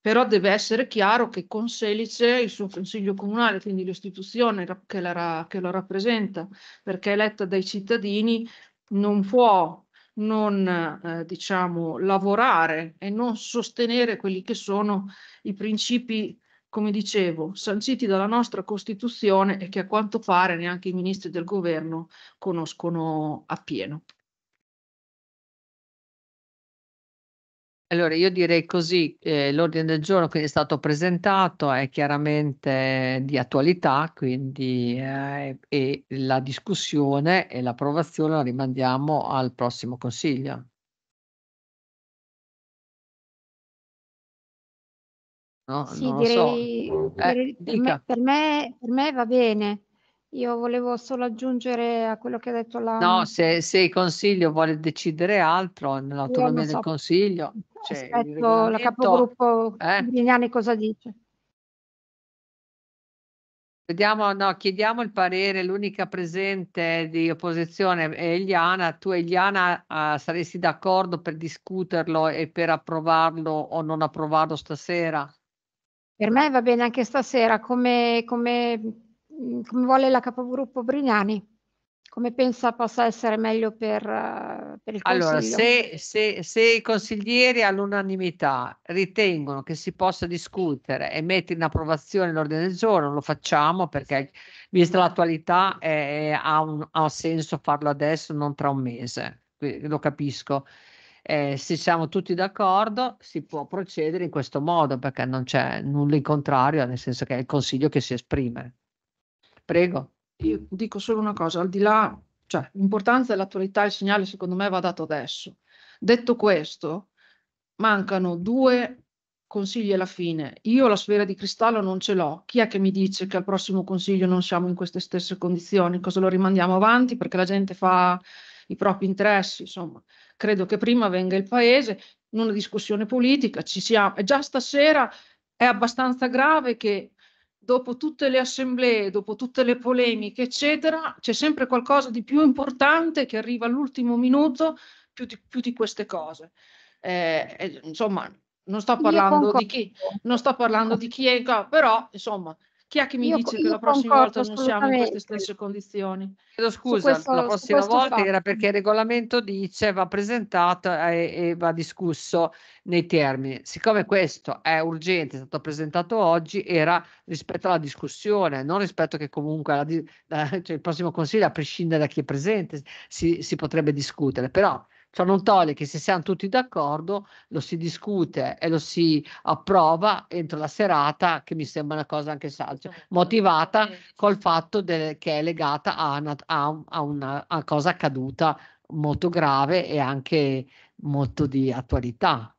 però deve essere chiaro che con Selice il suo consiglio comunale, quindi l'istituzione che, la, che lo rappresenta, perché è eletta dai cittadini, non può non eh, diciamo, lavorare e non sostenere quelli che sono i principi, come dicevo, sanciti dalla nostra Costituzione e che a quanto pare neanche i ministri del governo conoscono appieno. Allora, io direi così, eh, l'ordine del giorno che è stato presentato, è chiaramente di attualità, quindi eh, e la discussione e l'approvazione la rimandiamo al prossimo Consiglio. No? Sì, direi, so. eh, per, me, per, me, per me va bene. Io volevo solo aggiungere a quello che ha detto la... No, se, se il Consiglio vuole decidere altro, nell'autonomia so. del Consiglio, c'è. Cioè, Aspetto la capogruppo eh? Grignani cosa dice. Vediamo, no, chiediamo il parere, l'unica presente di opposizione è Eliana. Tu Eliana eh, saresti d'accordo per discuterlo e per approvarlo o non approvarlo stasera? Per me va bene anche stasera, come, come, mm, come vuole la capogruppo Brignani come pensa possa essere meglio per, eh, per il Consiglio? Allora, se, se, se, i consiglieri all'unanimità ritengono che si possa discutere e mettere in approvazione l'ordine del giorno, lo facciamo perché vista l'attualità eh, ha, un, ha senso farlo adesso, non tra un mese, lo capisco. Eh, se siamo tutti d'accordo si può procedere in questo modo perché non c'è nulla in contrario, nel senso che è il Consiglio che si esprime. Prego io dico solo una cosa, al di là, cioè l'importanza dell'attualità, il segnale secondo me va dato adesso. Detto questo, mancano due consigli alla fine. Io la sfera di cristallo non ce l'ho. Chi è che mi dice che al prossimo consiglio non siamo in queste stesse condizioni? Cosa lo rimandiamo avanti? Perché la gente fa i propri interessi, insomma. Credo che prima venga il paese in una discussione politica, ci siamo. E già stasera è abbastanza grave che dopo tutte le assemblee, dopo tutte le polemiche, eccetera, c'è sempre qualcosa di più importante che arriva all'ultimo minuto, più di, più di queste cose. Eh, eh insomma, non sto parlando, di chi, non sto parlando di chi è però insomma, chi è che mi io, dice io che la prossima volta non siamo in queste stesse condizioni? Chiedo scusa, questo, la prossima volta fatto. era perché il regolamento dice va presentato e, e, va discusso nei termini. Siccome questo è urgente, è stato presentato oggi, era rispetto alla discussione, non rispetto che comunque la, la, cioè il prossimo consiglio, a prescindere da chi è presente, si, si potrebbe discutere. Però Ciò non toglie che se siamo tutti d'accordo lo si discute e lo si approva entro la serata, che mi sembra una cosa anche saggia, certo, motivata col fatto de- che è legata a una, a una a cosa accaduta molto grave e anche molto di attualità.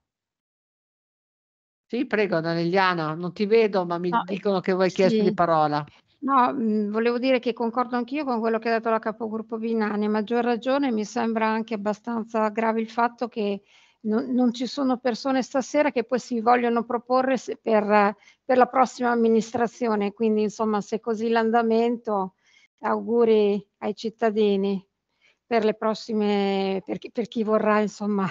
Sì, prego Danieliana, non ti vedo, ma mi no, eh, dicono che vuoi sì. chiedere di parola. No, mhmm, volevo dire che concordo anch'io con quello che ha detto la capogruppo Binani, a maggior ragione mi sembra anche abbastanza grave il fatto che non, non ci sono persone stasera che poi si vogliono proporre per, per la prossima amministrazione, quindi insomma se così l'andamento auguri ai cittadini per le prossime, per chi, per chi vorrà insomma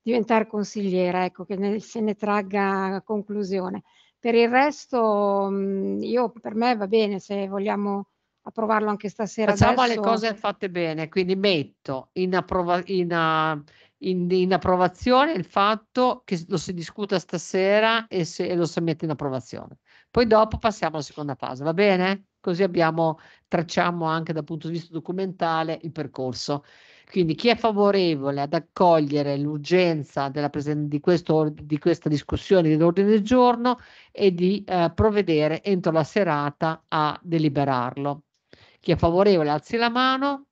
diventare consigliera, ecco, che ne, se ne tragga conclusione. Per il resto, mhmm, io, per me va bene se vogliamo approvarlo anche stasera. Facciamo adesso. le cose fatte bene, quindi metto in, approva- in, uh, in, in approvazione il fatto che lo si discuta stasera e, se, e lo si mette in approvazione. Poi dopo passiamo alla seconda fase, va bene? Così abbiamo, tracciamo anche dal punto di vista documentale il percorso. Quindi chi è favorevole ad accogliere l'urgenza presen- di, questo, di, questa discussione dell'ordine del giorno e di eh, provvedere entro la serata a deliberarlo. Chi è favorevole alzi la mano.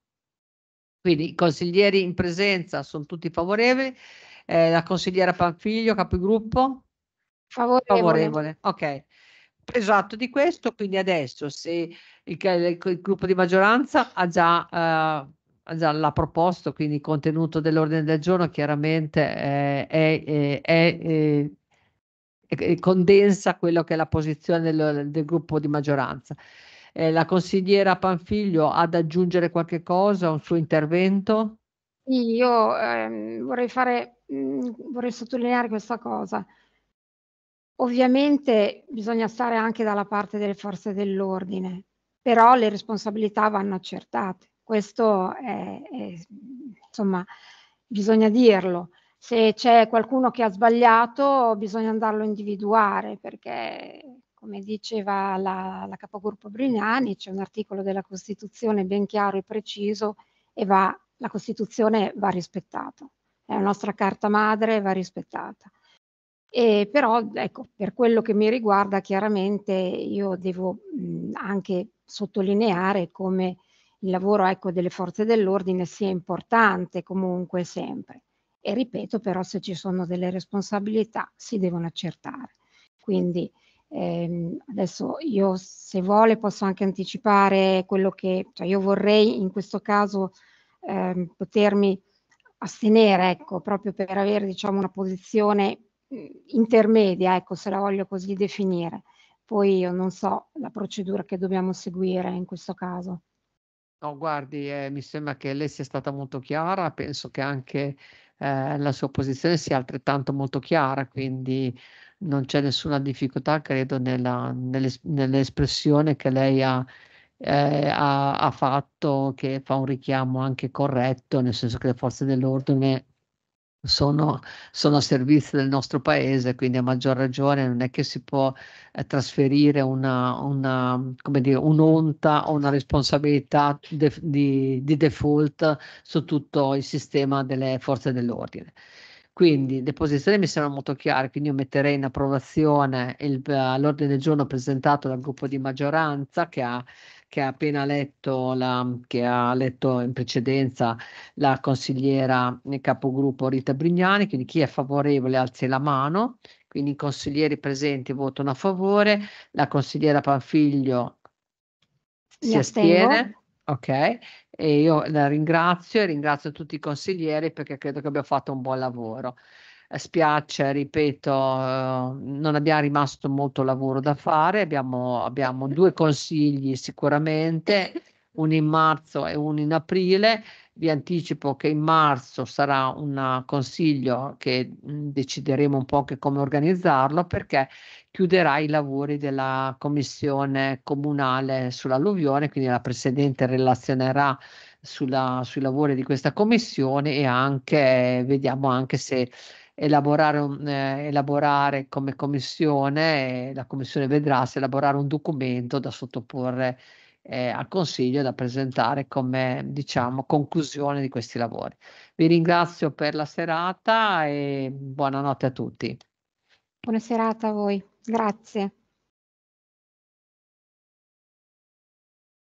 Quindi i consiglieri in presenza sono tutti favorevoli. Eh, la consigliera Panfiglio, capogruppo? Favorevole. favorevole. Ok. Esatto, di questo, quindi adesso se il, il, il gruppo di maggioranza ha già eh, eh, già l'ha proposto, quindi il contenuto dell'ordine del giorno chiaramente è, è, eh, è, è condensa quello che è la posizione del, del gruppo di maggioranza. Eh, la consigliera Panfiglio ha da aggiungere qualche cosa, un suo intervento? Io ehm, vorrei, fare, mh, mm, vorrei sottolineare questa cosa. Ovviamente bisogna stare anche dalla parte delle forze dell'ordine, però le responsabilità vanno accertate questo è, è, insomma, bisogna dirlo. Se c'è qualcuno che ha sbagliato, bisogna andarlo a individuare perché, come diceva la, la capogruppo Brignani, c'è un articolo della Costituzione ben chiaro e preciso e va, la Costituzione va rispettata. È la nostra carta madre, va rispettata. E però, ecco, per quello che mi riguarda, chiaramente io devo mh, anche sottolineare come il lavoro ecco, delle forze dell'ordine sia importante comunque sempre. E ripeto, però, se ci sono delle responsabilità si devono accertare. Quindi ehm, adesso io, se vuole, posso anche anticipare quello che cioè io vorrei in questo caso ehm, potermi astenere, ecco, proprio per avere diciamo, una posizione intermedia, ecco, se la voglio così definire. Poi io non so la procedura che dobbiamo seguire in questo caso. No, guardi, eh, mi sembra che lei sia stata molto chiara, penso che anche eh, la sua posizione sia altrettanto molto chiara, quindi non c'è nessuna difficoltà, credo, nella, nell'es- nell'espressione che lei ha, eh, ha, ha fatto, che fa un richiamo anche corretto, nel senso che le forze dell'ordine sono, sono, a servizio del nostro paese, quindi a maggior ragione non è che si può eh, trasferire una, una, dire, un'onta o una responsabilità de, di, di default su tutto il sistema delle forze dell'ordine. Quindi le posizioni mi sembrano molto chiare, quindi io metterei in approvazione il, eh, l'ordine del giorno presentato dal gruppo di maggioranza che ha che ha appena letto, la, che ha letto in precedenza la consigliera eh, capogruppo Rita Brignani, quindi chi è favorevole alzi la mano, quindi i consiglieri presenti votano a favore, la consigliera Panfiglio si astiene. Ok, e io la ringrazio e ringrazio tutti i consiglieri perché credo che abbia fatto un buon lavoro spiace, ripeto, non abbiamo rimasto molto lavoro da fare, abbiamo, abbiamo due consigli sicuramente, uno in marzo e uno in aprile. Vi anticipo che in marzo sarà un consiglio che mm, decideremo un po' anche come organizzarlo perché chiuderà i lavori della commissione comunale sull'alluvione, quindi la Presidente relazionerà sulla, sui lavori di questa commissione e anche vediamo anche se elaborare, un, eh, elaborare come commissione, eh, la commissione vedrà se elaborare un documento da sottoporre eh, al Consiglio da presentare come diciamo, conclusione di questi lavori. Vi ringrazio per la serata e buonanotte a tutti. Buona serata a voi, grazie.